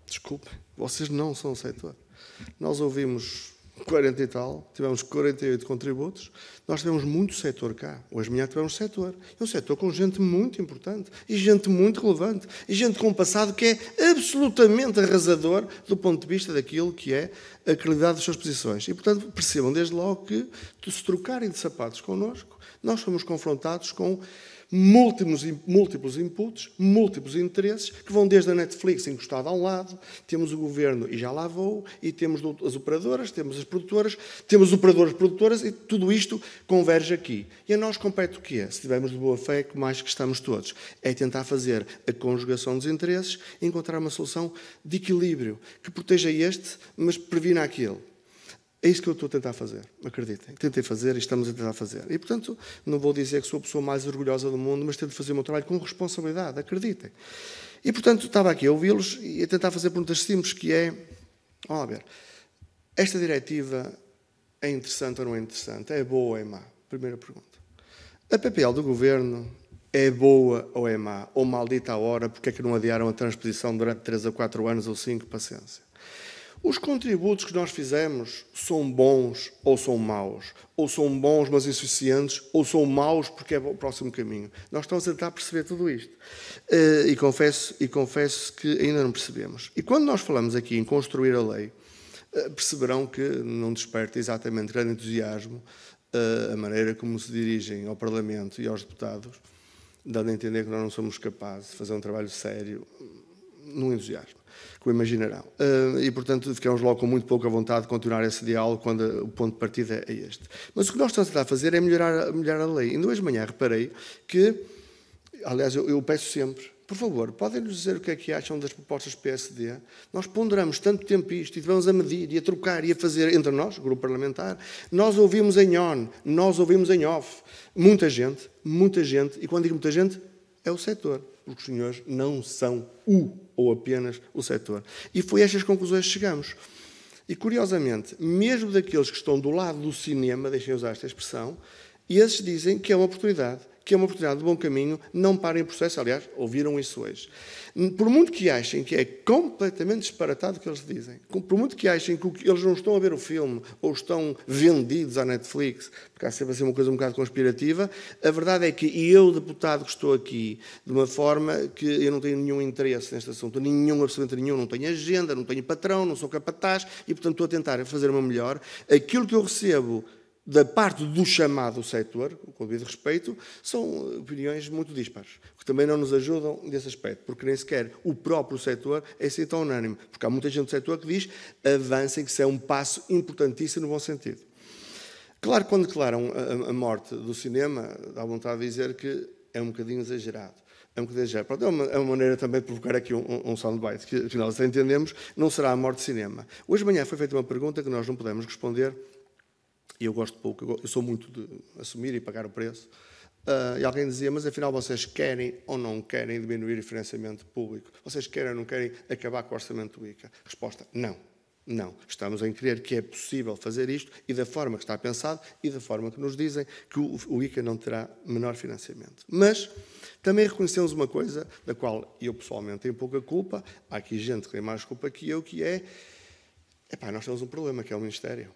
Desculpem, vocês não são o setor. Nós ouvimos 40 e tal, tivemos 48 contributos, nós tivemos muito setor cá. Hoje amanhã tivemos setor. É um setor com gente muito importante, e gente muito relevante, e gente com um passado que é absolutamente arrasador do ponto de vista daquilo que é a qualidade das suas posições. E, portanto, percebam desde logo que, se trocarem de sapatos connosco, nós fomos confrontados com múltiplos, múltiplos inputs, múltiplos interesses, que vão desde a Netflix encostada a um lado, temos o governo e já lá vou, e temos as operadoras, temos as produtoras, temos operadoras produtoras, e tudo isto converge aqui. E a nós compete o quê? Se tivermos de boa fé, que mais que estamos todos? É tentar fazer a conjugação dos interesses e encontrar uma solução de equilíbrio, que proteja este, mas previna aquele. É isso que eu estou a tentar fazer, acreditem. Tentei fazer e estamos a tentar fazer. E, portanto, não vou dizer que sou a pessoa mais orgulhosa do mundo, mas tento fazer o meu trabalho com responsabilidade, acreditem. E, portanto, estava aqui a ouvi-los e a tentar fazer perguntas simples, que é, vamos lá ver, esta diretiva é interessante ou não é interessante? É boa ou é má? Primeira pergunta. A PPL do Governo é boa ou é má? Ou maldita a hora, porque é que não adiaram a transposição durante 3 a 4 anos ou 5, paciência? Os contributos que nós fizemos são bons ou são maus? Ou são bons, mas insuficientes? Ou são maus porque é o próximo caminho? Nós estamos a tentar perceber tudo isto. Eh, e confesso, e confesso que ainda não percebemos. E quando nós falamos aqui em construir a lei, eh, perceberão que não desperta exatamente grande entusiasmo eh, a maneira como se dirigem ao Parlamento e aos deputados, dando a entender que nós não somos capazes de fazer um trabalho sério hum, num entusiasmo imaginarão. Ah, e, portanto, ficamos logo com muito pouca vontade de continuar esse diálogo quando o ponto de partida é este. Mas o que nós estamos a tentar fazer é melhorar, melhorar a lei. Ainda hoje de manhã reparei que, aliás, eu, eu peço sempre, por favor, podem-nos dizer o que é que acham das propostas do PSD? Nós ponderamos tanto tempo isto e vamos a medir e a trocar e a fazer entre nós, grupo parlamentar. Nós ouvimos em on, nós ouvimos em off. Muita gente, muita gente, e quando digo muita gente, é o setor. Porque os senhores não são o ou apenas o setor. E foi a estas conclusões que chegamos. E curiosamente, mesmo daqueles que estão do lado do cinema, deixem usar esta expressão, esses dizem que é uma oportunidade que é uma oportunidade de bom caminho, não parem o processo. Aliás, ouviram isso hoje. Por muito que achem que é completamente disparatado o que eles dizem, por muito que achem que eles não estão a ver o filme ou estão vendidos à Netflix, porque há sempre ser assim uma coisa um bocado conspirativa, a verdade é que eu, deputado, que estou aqui de uma forma que eu não tenho nenhum interesse neste assunto, nenhum, absolutamente nenhum, não tenho agenda, não tenho patrão, não sou capataz e, portanto, estou a tentar fazer o meu melhor. Aquilo que eu recebo da parte do chamado setor, com devido respeito, são eh, opiniões muito dispares, que também não nos ajudam nesse aspecto, porque nem sequer o próprio setor é assim tão unânime, porque há muita gente do setor que diz avancem, que isso é um passo importantíssimo no bom sentido. Claro, quando declaram a, morte do cinema, dá vontade de dizer que é um bocadinho exagerado. É um bocadinho exagerado. é, uma, é uma maneira também de provocar aqui um, um soundbite, que afinal, se entendemos, não será a morte do cinema. Hoje de manhã foi feita uma pergunta que nós não podemos responder e eu gosto pouco, eu sou muito de assumir e pagar o preço. Uh, e alguém dizia, mas afinal vocês querem ou não querem diminuir o financiamento público? Vocês querem ou não querem acabar com o orçamento do ICA? Resposta, não. Não. Estamos em crer que é possível fazer isto e da forma que está pensado e da forma que nos dizem que o, o ICA não terá menor financiamento. Mas também reconhecemos uma coisa da qual eu pessoalmente tenho pouca culpa, há aqui gente que tem mais culpa que eu, que é, epá, nós temos um problema que é o Ministério.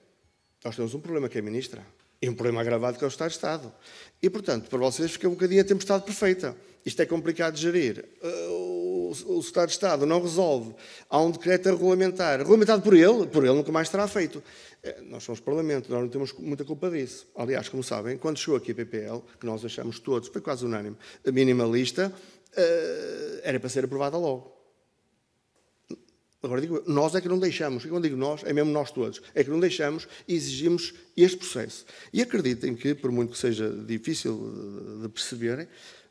Nós temos um problema que é ministra e um problema agravado que é o Estado de Estado. E, portanto, para vocês fica um bocadinho a tempestade perfeita. Isto é complicado de gerir. O, uh, o, o Estado de Estado não resolve. Há um decreto a regulamentar. Regulamentado por ele, por ele nunca mais será feito. Uh, nós somos Parlamento, nós não temos muita culpa disso. Aliás, como sabem, quando chegou aqui a PPL, que nós achamos todos, foi quase unânime, minimalista, uh, era para ser aprovada logo. Agora digo, nós é que não deixamos, e quando digo nós, é mesmo nós todos, é que não deixamos e exigimos este processo. E acreditem que, por muito que seja difícil de perceberem,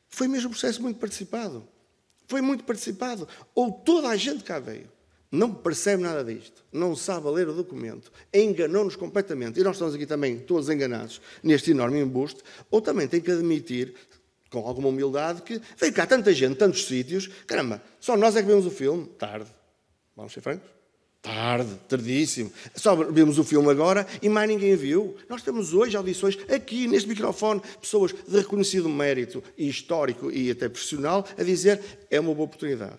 foi mesmo um processo muito participado. Foi muito participado. Ou toda a gente cá veio. Não percebe nada disto, não sabe ler o documento, enganou-nos completamente. E nós estamos aqui também todos enganados neste enorme embuste. Ou também tem que admitir, com alguma humildade, que veio cá tanta gente, tantos sítios, caramba, só nós é que vemos o filme, tarde Vamos ser francos? Tarde, tardíssimo. Só vimos o filme agora e mais ninguém viu. Nós temos hoje audições aqui neste microfone, pessoas de reconhecido mérito e histórico e até profissional a dizer é uma boa oportunidade.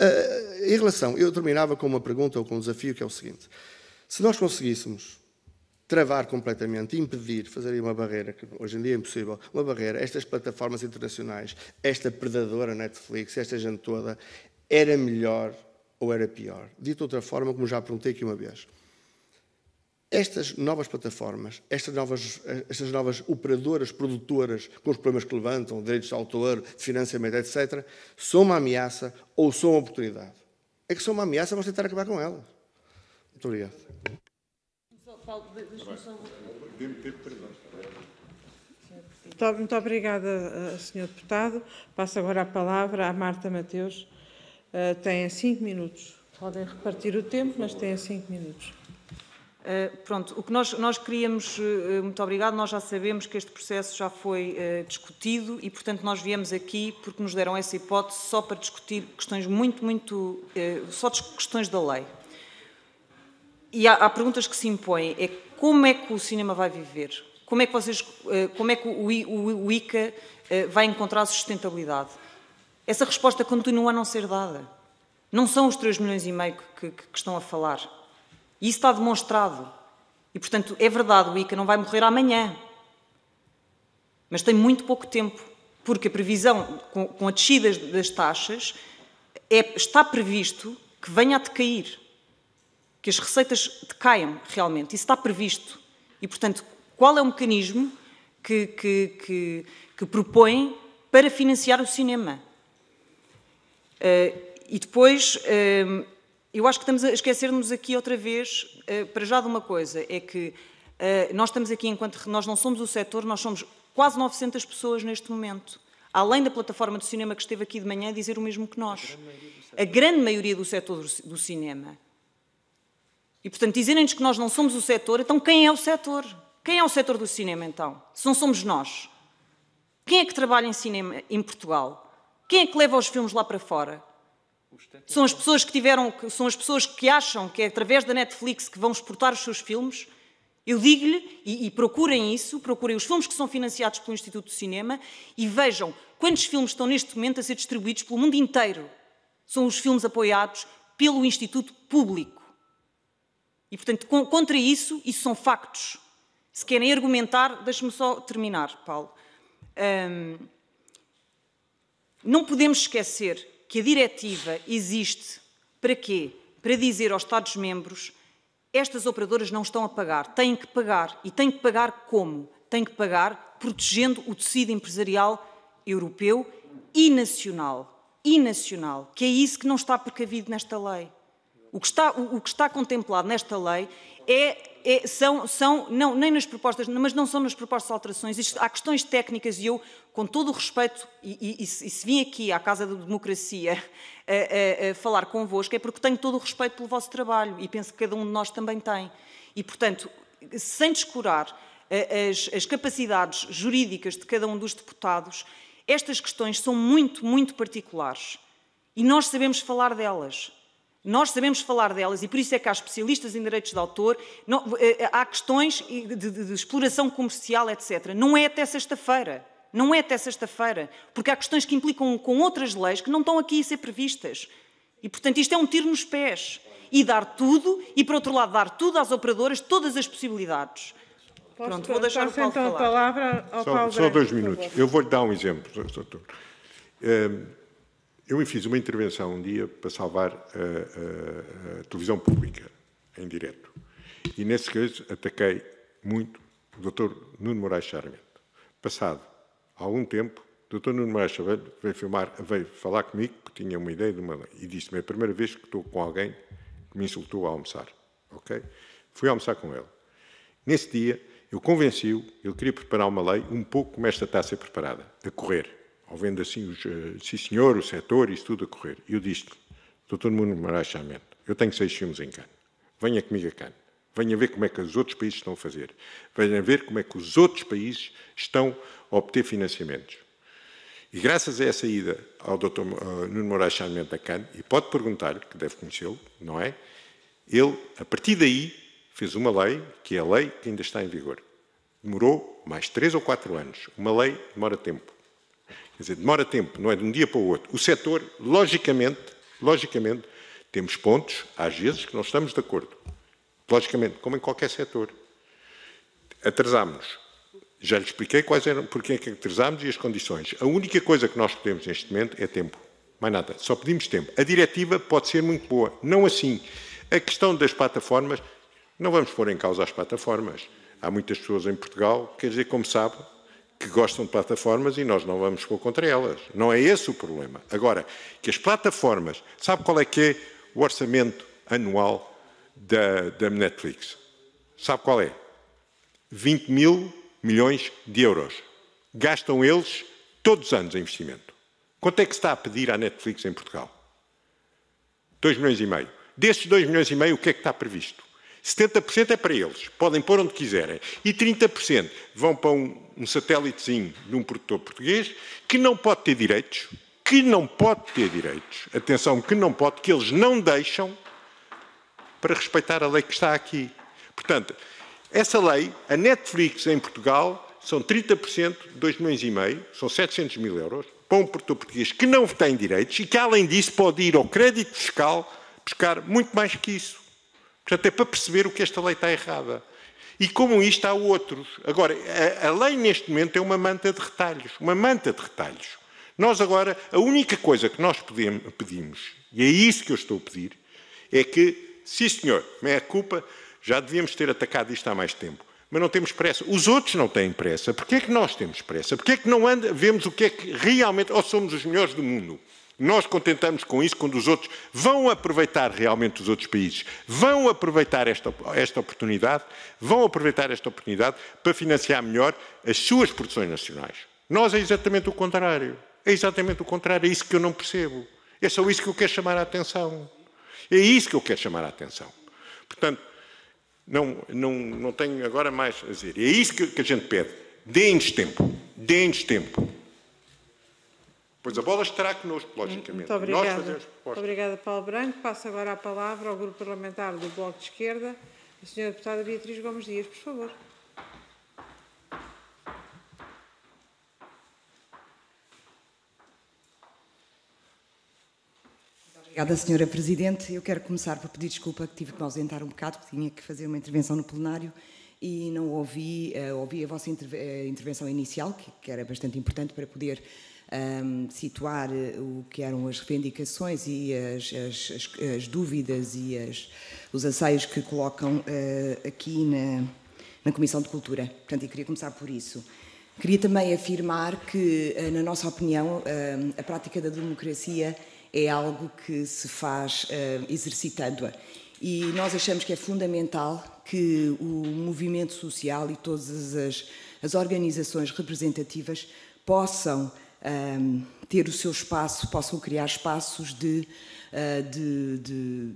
Uh, em relação, eu terminava com uma pergunta ou com um desafio que é o seguinte: se nós conseguíssemos travar completamente, impedir, fazer aí uma barreira, que hoje em dia é impossível, uma barreira, estas plataformas internacionais, esta predadora Netflix, esta gente toda, era melhor ou era pior? Dito de outra forma, como já perguntei aqui uma vez, estas novas plataformas, estas novas, estas novas operadoras, produtoras, com os problemas que levantam, direitos de autor, financiamento, etc., são uma ameaça ou são uma oportunidade? É que são uma ameaça, vamos tentar acabar com elas. Muito obrigado. Muito obrigada, Sr. Deputado. Passo agora a palavra à Marta Mateus. Uh, têm cinco minutos. Podem repartir o tempo, mas têm cinco minutos. Uh, pronto, o que nós, nós queríamos, uh, muito obrigado, nós já sabemos que este processo já foi uh, discutido e, portanto, nós viemos aqui porque nos deram essa hipótese só para discutir questões muito, muito, só questões da lei. E há, há, perguntas que se impõem, é como é que o cinema vai viver? Como é que, vocês, como é que o, o, o ICA vai encontrar sustentabilidade? Essa resposta continua a não ser dada. Não são os 3 milhões e meio que, que, que estão a falar. E isso está demonstrado. E, portanto, é verdade, o ICA não vai morrer amanhã. Mas tem muito pouco tempo, porque a previsão, com, com a descida das taxas, é, está previsto que venha a decair, que as receitas decaiam realmente. Isso está previsto. E, portanto, qual é o mecanismo que, que, que, que propõe para financiar o cinema? Eh, e depois, ehm, eu acho que estamos a esquecermos aqui outra vez, eh, para já de uma coisa, é que eh, nós estamos aqui enquanto nós não somos o setor, nós somos quase 900 pessoas neste momento. Além da plataforma do cinema que esteve aqui de manhã a dizer o mesmo que nós. A grande maioria do setor do cinema. E, portanto, dizerem-nos que nós não somos o setor, então quem é o setor? Quem é o setor do cinema, então? Se não somos nós. Quem é que trabalha em cinema em Portugal? Quem é que leva os filmes lá para fora? São as pessoas que tiveram, são as pessoas que acham que é através da Netflix que vão exportar os seus filmes. Eu digo-lhe, e, e, procurem isso, procurem os filmes que são financiados pelo Instituto do Cinema e vejam quantos filmes estão neste momento a ser distribuídos pelo mundo inteiro. São os filmes apoiados pelo Instituto Público. E, portanto, com, contra isso, isso são factos. Se querem argumentar, deixe-me só terminar, Paulo. Um, não podemos esquecer que a diretiva existe para quê? Para dizer aos Estados-membros estas operadoras não estão a pagar, têm que pagar. E têm que pagar como? Têm que pagar protegendo o tecido empresarial europeu e nacional. E nacional, que é isso que não está precavido nesta lei. O que está, o, o que está contemplado nesta lei é é, são, são, não, nem nas propostas, mas não são nas propostas de alterações. Isto, há questões técnicas e eu, com todo o respeito, e, e, e se vim aqui à Casa da Democracia a, a, a falar convosco, é porque tenho todo o respeito pelo vosso trabalho e penso que cada um de nós também tem. E, portanto, sem descurar eh, as, as capacidades jurídicas de cada um dos deputados, estas questões são muito, muito particulares. E nós sabemos falar delas. Nós sabemos falar delas e por isso é que há especialistas em direitos de autor, não, eh, eh, há questões de, de, de, exploração comercial, etc. Não é até sexta-feira. Não é até sexta-feira. Porque há questões que implicam com outras leis que não estão aqui a ser previstas. E, portanto, isto é um tiro nos pés. E dar tudo, e por outro lado, dar tudo às operadoras, todas as possibilidades. Posso Pronto, vou deixar o Paulo então falar. a palavra ao só, Paulo Só dois minutos. Eu vou-lhe dar um exemplo, doutor. Eh, eu fiz uma intervenção um dia para salvar a, a, a televisão pública, em direto. E, nesse caso, ataquei muito o Dr. Nuno Moraes Sarmento. Passado algum tempo, o Dr. Nuno Moraes Sarmento veio, filmar, veio falar comigo, que tinha uma ideia de uma lei, e disse-me: é a primeira vez que estou com alguém que me insultou a almoçar. Ok? Fui almoçar com ele. Nesse dia, eu convenci-o, ele queria preparar uma lei um pouco como esta está a ser preparada, a correr ao vendo assim, os, uh, sim senhor, o setor, isso tudo a correr. E eu disse-lhe, doutor Nuno Moraes Chamento, eu tenho seis filmes em Cannes, venha comigo a Cannes, venha ver como é que os outros países estão a fazer, venha ver como é que os outros países estão a obter financiamentos. E graças a essa ida ao doutor eh, Nuno Moraes Charmente da Cannes e pode perguntar-lhe, que deve conhecê-lo, não é? Ele, a partir daí, fez uma lei, que é a lei que ainda está em vigor. Demorou mais três ou quatro anos. Uma lei demora tempo. Quer dizer, demora tempo, não é de um dia para o outro. O setor, logicamente, logicamente, temos pontos, às vezes, que não estamos de acordo. Logicamente, como em qualquer setor. Atrasámos-nos. Já lhe expliquei quais eram, porque é que atrasámos e as condições. A única coisa que nós podemos neste momento é tempo. Mais nada. Só pedimos tempo. A diretiva pode ser muito boa. Não assim. A questão das plataformas, não vamos pôr em causa as plataformas. Há muitas pessoas em Portugal, quer dizer, como sabe, que gostam de plataformas e nós não vamos pôr contra elas. Não é esse o problema. Agora, que as plataformas, sabe qual é que é o orçamento anual da, da Netflix? Sabe qual é? 20 mil milhões de euros. Gastam eles todos os anos em investimento. Quanto é que está a pedir à Netflix em Portugal? 2 milhões e meio. Desses 2 milhões e meio, o que é que está previsto? 70% é para eles, podem pôr onde quiserem. E 30% vão para um, um satélitezinho de um produtor português que não pode ter direitos, que não pode ter direitos, atenção, que não pode, que eles não deixam para respeitar a lei que está aqui. Portanto, essa lei, a Netflix em Portugal, são 30% de 2 milhões e meio, são 700 mil euros, para um produtor português que não tem direitos e que, além disso, pode ir ao crédito fiscal buscar muito mais que isso. Portanto, é para perceber o que esta lei está errada. E como isto há outros. Agora, a, a lei neste momento é uma manta de retalhos, uma manta de retalhos. Nós agora, a única coisa que nós pedimos, e é isso que eu estou a pedir, é que, sim senhor, não é culpa, já devíamos ter atacado isto há mais tempo, mas não temos pressa. Os outros não têm pressa. Porquê é que nós temos pressa? Porquê é que não anda, vemos o que é que realmente, ou somos os melhores do mundo? Nós contentamos com isso quando os outros vão aproveitar realmente os outros países, vão aproveitar esta, esta oportunidade, vão aproveitar esta oportunidade para financiar melhor as suas produções nacionais. Nós é exatamente o contrário. É exatamente o contrário, é isso que eu não percebo. É só isso que eu quero chamar a atenção. É isso que eu quero chamar a atenção. Portanto, não, não, não tenho agora mais a dizer. É isso que, que a gente pede. Deem-nos tempo. Deem-nos tempo. Pois a bola estará connosco, logicamente. Muito obrigada. Nós fazemos propostas. Obrigada, Paulo Branco. Passo agora a palavra ao Grupo Parlamentar do Bloco de Esquerda, a Sra. Deputada Beatriz Gomes Dias, por favor. Obrigada, Senhora Presidente. Eu quero começar por pedir desculpa que tive que me ausentar um bocado, porque tinha que fazer uma intervenção no plenário e não ouvi, uh, ouvi a vossa eh, intervenção inicial, que, que, era bastante importante para poder um, situar eh, o que eram as reivindicações e as, as, as, as dúvidas e os anseios que colocam uh, aqui na, na Comissão de Cultura. Portanto, eu queria começar por isso. Queria também afirmar que, eh, na nossa opinião, a prática da democracia é algo que se faz exercitando-a. E nós achamos que é fundamental que o movimento social e todas as, as organizações representativas possam um, ehm, ter o seu espaço, possam criar espaços de, uh, de, de,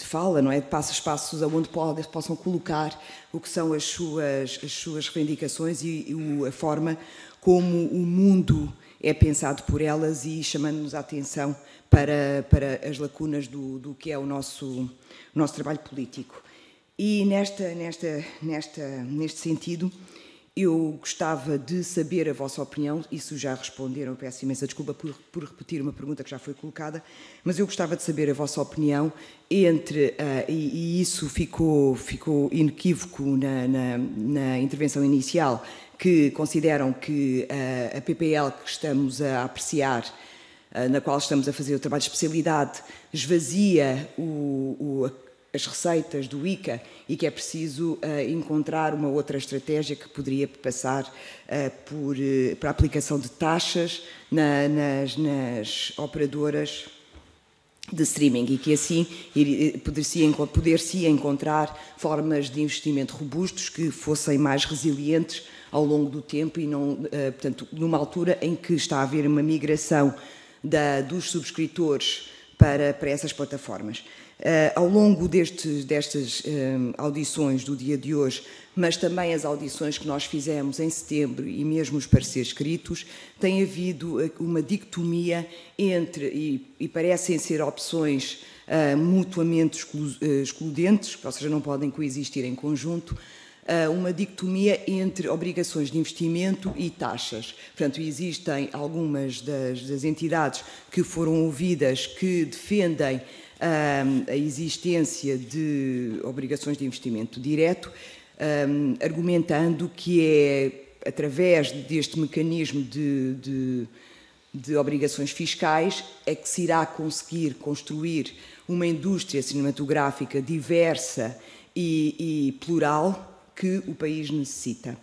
de, fala, não é? Passa espaços aonde podem, possam colocar o que são as suas, as suas reivindicações e, e a forma como o mundo é pensado por elas e chamando-nos a atenção para, para as lacunas do, do que é o nosso, o nosso trabalho político. E nesta, nesta, nesta, neste sentido, eu gostava de saber a vossa opinião, isso já responderam, peço imensa desculpa por, por, repetir uma pergunta que já foi colocada, mas eu gostava de saber a vossa opinião entre, uh, e, e, isso ficou, ficou inequívoco na, na, na intervenção inicial, que consideram que uh, a PPL que estamos a apreciar ah, na qual estamos a fazer o trabalho de especialidade, esvazia o, o, as receitas do ICA e que é preciso uh, encontrar uma outra estratégia que poderia passar uh, por, uh, para a aplicação de taxas na, nas, nas operadoras de streaming e que assim poder-se encontrar formas de investimento robustos que fossem mais resilientes ao longo do tempo e não, portanto, numa altura em que está a haver uma migração da, dos subscritores para, para essas plataformas. Eh, ao longo destes, destas eh, audições do dia de hoje, mas também as audições que nós fizemos em setembro e mesmo os pareceres escritos, tem havido eh, uma dicotomia entre, e, e parecem ser opções uh, mutuamente excludentes, ou seja, não podem coexistir em conjunto, uma dicotomia entre obrigações de investimento e taxas. Portanto, existem algumas das, das entidades que foram ouvidas que defendem a existência de obrigações de investimento direto, argumentando que é através deste mecanismo de, de, de obrigações fiscais é que se irá conseguir construir uma indústria cinematográfica diversa e, e plural que o país necessita.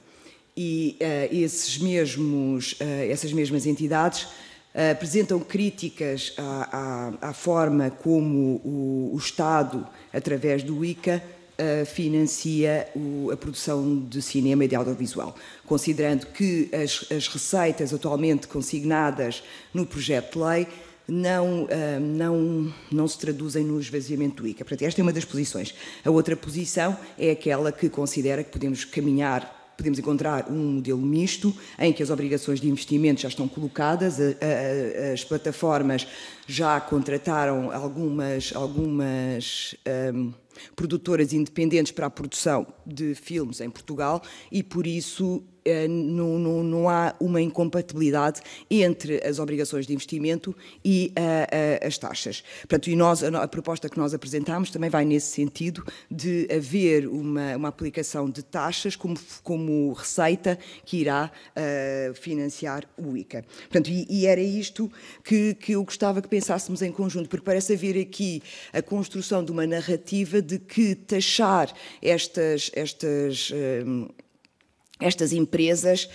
E uh, esses mesmos, uh, essas mesmas entidades eh, apresentam críticas à, à, à forma como o, o, Estado, através do ICA, eh, financia o, a produção de cinema e de audiovisual, considerando que as, as receitas atualmente consignadas no projeto de lei não, eh, não, não se traduzem no esvaziamento do ICA. Portanto, esta é uma das posições. A outra posição é aquela que considera que podemos caminhar podemos encontrar um modelo misto, em que as obrigações de investimento já estão colocadas, as plataformas já contrataram algumas, algumas um, produtoras independentes para a produção de filmes em Portugal e, por isso, eh, não, não, não há uma incompatibilidade entre as obrigações de investimento e a, eh, a, eh, as taxas. Portanto, e nós, a, a, proposta que nós apresentámos também vai nesse sentido de haver uma, uma aplicação de taxas como, como receita que irá financiar o ICA. Portanto, e, e era isto que, que eu gostava que pensássemos em conjunto, porque parece haver aqui a construção de uma narrativa de que taxar estas, estas estas empresas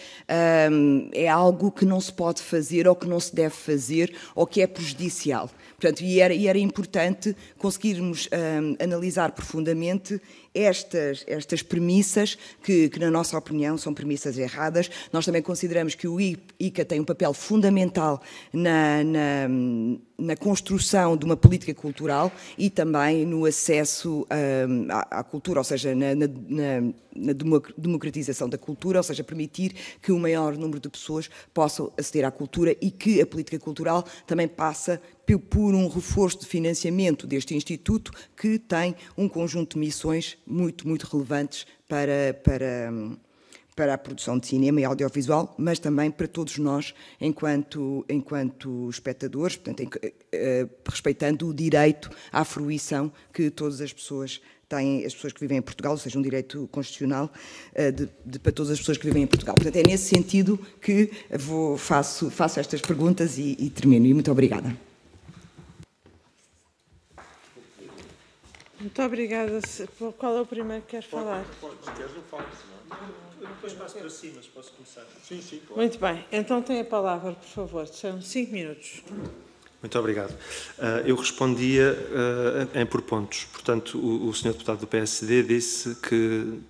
um, é algo que não se pode fazer ou que não se deve fazer ou que é prejudicial. Portanto, e era, e era importante conseguirmos um, analisar profundamente estas, estas premissas, que, que, na nossa opinião são premissas erradas. Nós também consideramos que o ICA tem um papel fundamental na, na, na construção de uma política cultural e também no acesso um, à, à, cultura, ou seja, na, na, democratização da cultura, ou seja, permitir que o maior número de pessoas possam aceder à cultura e que a política cultural também passa por um reforço de financiamento deste Instituto, que tem um conjunto de missões muito, muito relevantes para, para, para a produção de cinema e audiovisual, mas também para todos nós, enquanto, enquanto espectadores, portanto, em, eh, eh, respeitando o direito à fruição que todas as pessoas têm, as pessoas que vivem em Portugal, ou seja, um direito constitucional eh, de, de, para todas as pessoas que vivem em Portugal. Portanto, é nesse sentido que vou, faço, faço estas perguntas e, e termino. E muito obrigada. Muito obrigada. Qual é o primeiro que quer falar? se queres, eu falo. Depois passo para cima, se posso começar. Sim, sim, Muito bem. Então tem a palavra, por favor. São cinco minutos. Muito obrigado. Ah, eu respondia ah, em por pontos. Portanto, o senhor deputado do PSD disse que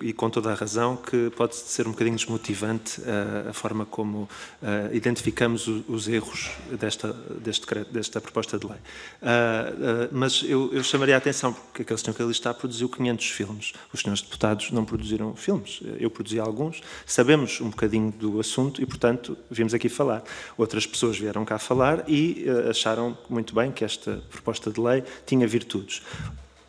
e com toda a razão, que pode ser um bocadinho desmotivante a, eh, a forma como eh, identificamos o, os erros desta, deste, desta proposta de lei. Eh, mas eu, eu, chamaria a atenção, porque aquele senhor que ali está produziu 500 filmes. Os senhores deputados não produziram filmes. Eu produzi alguns. Sabemos um bocadinho do assunto e, portanto, vimos aqui falar. Outras pessoas vieram cá falar e acharam muito bem que esta proposta de lei tinha virtudes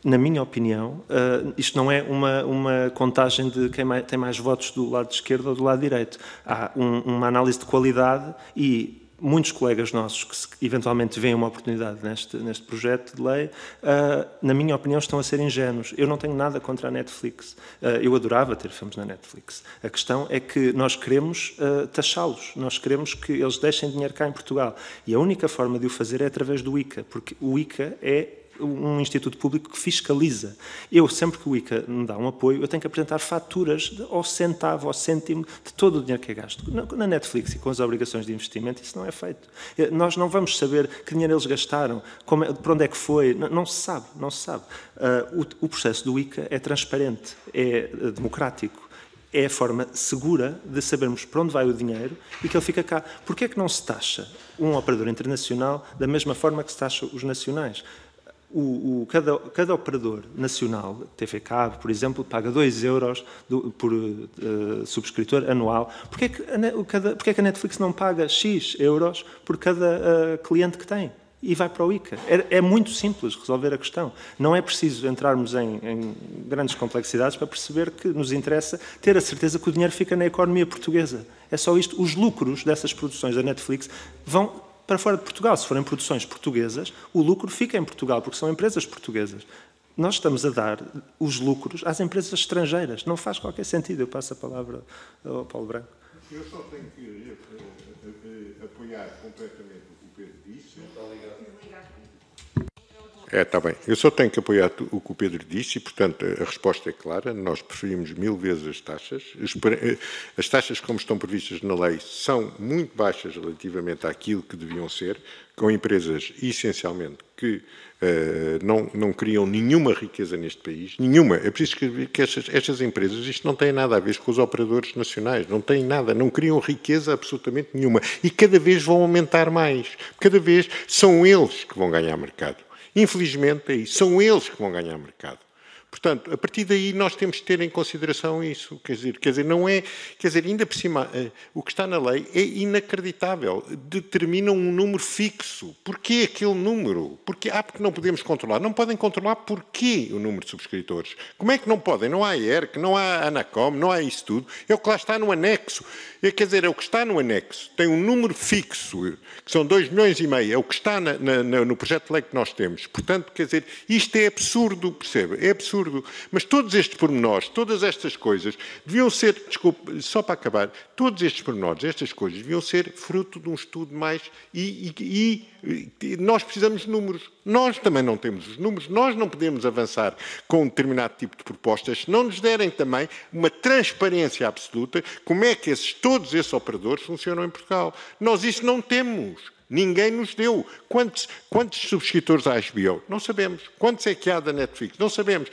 na minha opinião, uh, isto não é uma, uma contagem de quem mais, tem mais votos do lado esquerdo ou do lado direito. Há um, uma análise de qualidade e muitos colegas nossos que se, eventualmente veem uma oportunidade neste, neste projeto de lei, uh, na minha opinião, estão a ser ingênuos. Eu não tenho nada contra a Netflix. Uh, eu adorava ter filmes na Netflix. A questão é que nós queremos uh, taxá-los, nós queremos que eles deixem dinheiro cá em Portugal. E a única forma de o fazer é através do ICA, porque o ICA é um instituto público que fiscaliza. Eu, sempre que o ICA me dá um apoio, eu tenho que apresentar faturas ao centavo, ao cêntimo, de todo o dinheiro que é gasto. Na Netflix e com as obrigações de investimento, isso não é feito. Eh, nós não vamos saber que dinheiro eles gastaram, como, é, onde é que foi, não, não se sabe, não se sabe. Uh, o, o processo do ICA é transparente, é eh, democrático é a forma segura de sabermos para onde vai o dinheiro e que ele fica cá. por que é que não se taxa um operador internacional da mesma forma que se taxa os nacionais? o, o, cada, cada, operador nacional, TV Cabo, por exemplo, paga 2 euros do, por uh, subscritor anual. Porquê é, que a, cada, porquê que a Netflix não paga X euros por cada uh, cliente que tem? E vai para o ICA. É, é, muito simples resolver a questão. Não é preciso entrarmos em, em grandes complexidades para perceber que nos interessa ter a certeza que o dinheiro fica na economia portuguesa. É só isto. Os lucros dessas produções da Netflix vão para fora de Portugal. Se forem produções portuguesas, o lucro fica em Portugal, porque são empresas portuguesas. Nós estamos a dar os lucros às empresas estrangeiras. Não faz qualquer sentido. Eu passo a palavra ao Paulo Branco. Eu só tenho que eh, eh, eh, apoiar completamente o que o Pedro disse. está ligado. É, está bem. Eu só tenho que apoiar o que o Pedro disse e, portanto, a resposta é clara. Nós preferimos mil vezes as taxas. Eh, as taxas, como estão previstas na lei, são muito baixas relativamente àquilo que deviam ser, com empresas, essencialmente, que uh, não, não criam nenhuma riqueza neste país, nenhuma. É preciso escrever que estas, estas empresas, isto não tem nada a ver com os operadores nacionais, não tem nada, não criam riqueza absolutamente nenhuma. E cada vez vão aumentar mais, cada vez são eles que vão ganhar mercado. Infelizmente é isso. São eles que vão ganhar mercado. Portanto, a partir daí nós temos que ter em consideração isso. Quer dizer, quer dizer não é. Quer dizer, ainda por cima, eh, o que está na lei é inacreditável. Determinam um número fixo. Porquê aquele número? Porque há ah, porque não podemos controlar. Não podem controlar porquê o número de subscritores. Como é que não podem? Não há ERC, não há ANACOM, não há isso tudo. É o que lá está no anexo. É, quer dizer, é o que está no anexo, tem um número fixo, que são 2 milhões e meio, é o que está na, na, no projeto de lei que nós temos. Portanto, quer dizer, isto é absurdo, percebe? É absurdo. Mas todos estes pormenores, todas estas coisas, deviam ser, desculpe, só para acabar, todos estes pormenores, estas coisas, deviam ser fruto de um estudo mais e, e, e nós precisamos de números. Nós também não temos os números, nós não podemos avançar com um determinado tipo de propostas se não nos derem também uma transparência absoluta, como é que esses Todos esses operadores funcionam em Portugal. Nós isso não temos. Ninguém nos deu. Quantos, quantos subscritores há HBO? Não sabemos. Quantos é que há da Netflix? Não sabemos.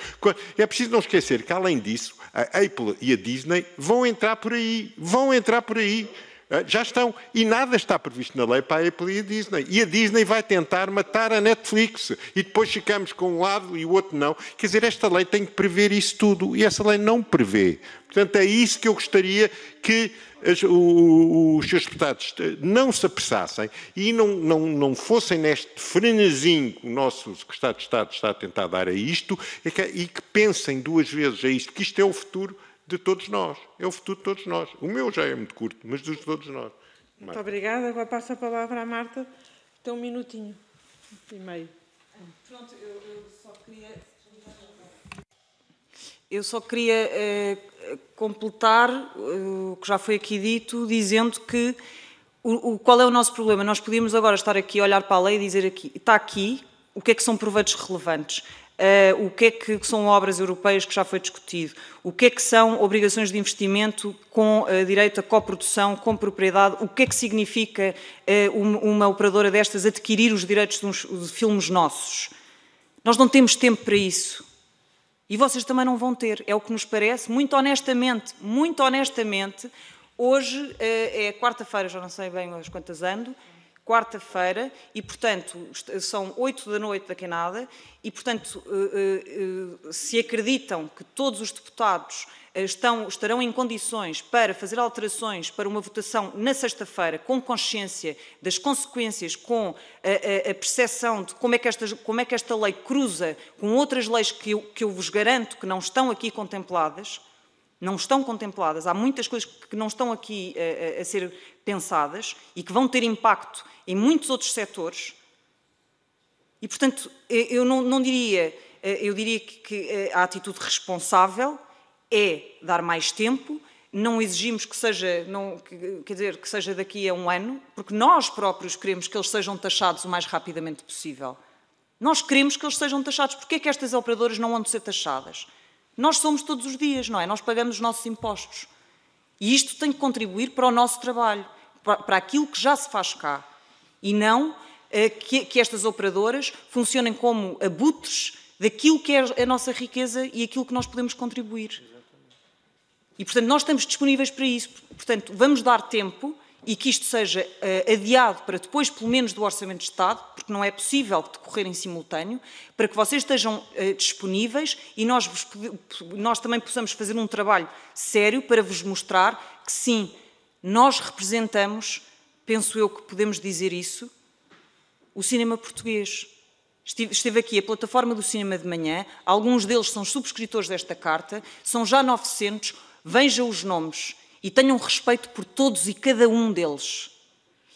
É preciso não esquecer que, além disso, a Apple e a Disney vão entrar por aí. Vão entrar por aí. Ah, já estão. E nada está previsto na lei para a Apple e a Disney. E a Disney vai tentar matar a Netflix. E depois ficamos com um lado e o outro não. Quer dizer, esta lei tem que prever isso tudo. E essa lei não prevê. Portanto, é isso que eu gostaria que as, o, os seus deputados eh, não se apressassem e não, não, não fossem neste frenesim que o nosso secretário de Estado está a tentar dar a isto e é que, e que pensem duas vezes a isto, que isto é o futuro de todos nós. É o futuro de todos nós. O meu já é muito curto, mas de todos nós. Marta. Muito obrigada. Agora passo a palavra à Marta. Tem então, um minutinho e meio. Pronto, eu, eu só queria... Eu só queria eh, completar eh, o que já foi aqui dito, dizendo que o, o, qual é o nosso problema? Nós podíamos agora estar aqui, olhar para a lei e dizer aqui, está aqui, o que é que são proveitos relevantes? Uh, o que é que são obras europeias que já foi discutido, o que é que são obrigações de investimento com uh, direito à coprodução, com propriedade, o que é que significa uh, uma, uma operadora destas adquirir os direitos de, uns, de filmes nossos. Nós não temos tempo para isso. E vocês também não vão ter, é o que nos parece, muito honestamente, muito honestamente, hoje é quarta-feira, já não sei bem as quantas ando, quarta-feira e, portanto, são oito da noite da quinada e, portanto, eh, eh, eh, se acreditam que todos os deputados estão, estarão em condições para fazer alterações para uma votação na sexta-feira, com consciência das consequências, com a, a, a percepção de como é, que esta, como é que esta lei cruza com outras leis que eu, que eu vos garanto que não estão aqui contempladas, não estão contempladas. Há muitas coisas que não estão aqui a, eh, eh, a, ser pensadas e que vão ter impacto em muitos outros setores. E, portanto, eh, eu não, não diria, eu diria que, que a atitude responsável é dar mais tempo. Não exigimos que seja, não, que, quer dizer, que seja daqui a um ano, porque nós próprios queremos que eles sejam taxados o mais rapidamente possível. Nós queremos que eles sejam taxados. Porquê é que estas operadoras não vão ser taxadas? Nós somos todos os dias, não é? Nós pagamos os nossos impostos. E isto tem que contribuir para o nosso trabalho, para aquilo que já se faz cá. E não eh, que estas operadoras funcionem como abutres daquilo que é a nossa riqueza e aquilo que nós podemos contribuir. E, portanto, nós estamos disponíveis para isso. Portanto, vamos dar tempo e que isto seja eh, adiado para depois, pelo menos, do Orçamento de Estado, porque não é possível decorrer em simultâneo, para que vocês estejam uh, disponíveis e nós, nós também possamos fazer um trabalho sério para vos mostrar que sim, nós representamos, penso eu que podemos dizer isso, o cinema português. Esteve aqui a plataforma do cinema de manhã, alguns deles são subscritores desta carta, são já 900, vejam os nomes e tenham respeito por todos e cada um deles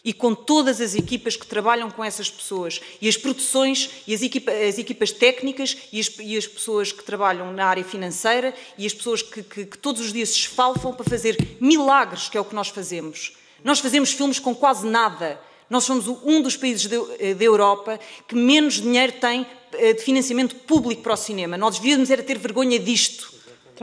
e com todas as equipas que trabalham com essas pessoas e as produções e as, equipa, as equipas técnicas e as, e as, pessoas que trabalham na área financeira e as pessoas que, que, que todos os dias se esfalfam para fazer milagres, que é o que nós fazemos. Nós fazemos filmes com quase nada. Nós somos um dos países da Europa que menos dinheiro tem eh, de financiamento público para o cinema. Nós devíamos era ter vergonha disto.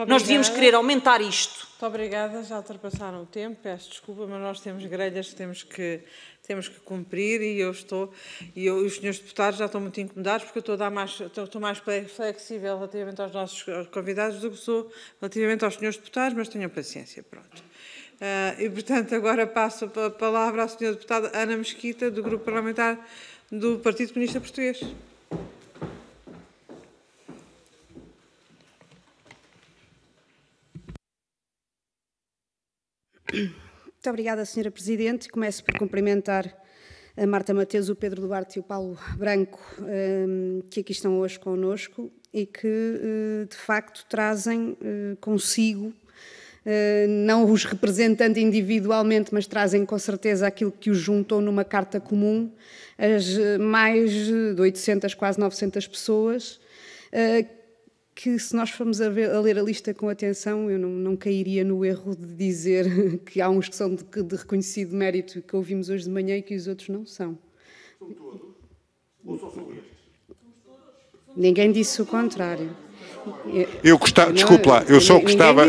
Nós devíamos querer aumentar isto. Muito obrigada, já ultrapassaram o tempo, peço desculpa, mas nós temos grelhas que temos que, temos que cumprir e eu estou, e, eu, e os senhores deputados já estão muito incomodados porque eu estou, a dar mais, estou, estou mais flexível relativamente aos nossos convidados do que sou relativamente aos senhores deputados, mas tenham paciência, pronto. Uh, e, portanto, agora passo a palavra à senhora deputada Ana Mesquita, do Grupo Parlamentar do Partido Comunista Português. Muito obrigada, Sra. Presidente. Começo por cumprimentar a Marta Mateus, o Pedro Duarte e o Paulo Branco, ehm, que aqui estão hoje conosco e que, eh, de facto, trazem eh, consigo, eh, não os representando individualmente, mas trazem com certeza aquilo que os juntou numa carta comum, as mais de 800, quase 900 pessoas que se nós formos a, ver, a, ler a lista com atenção, eu não, não, cairia no erro de dizer que há uns que são de, de, reconhecido mérito que ouvimos hoje de manhã e que os outros não são. São todos? Ou só são estes? Ninguém disse o contrário. Eu gostava, desculpe lá, eu só gostava,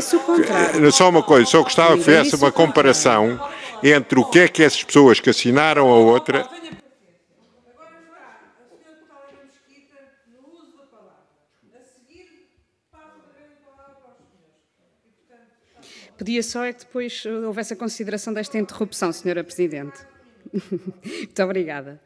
só uma coisa, só gostava que fizesse uma comparação entre o que é que essas pessoas que assinaram a outra Pedia só é que depois eh, houvesse a consideração desta interrupção, Senhora Presidente. Muito obrigada.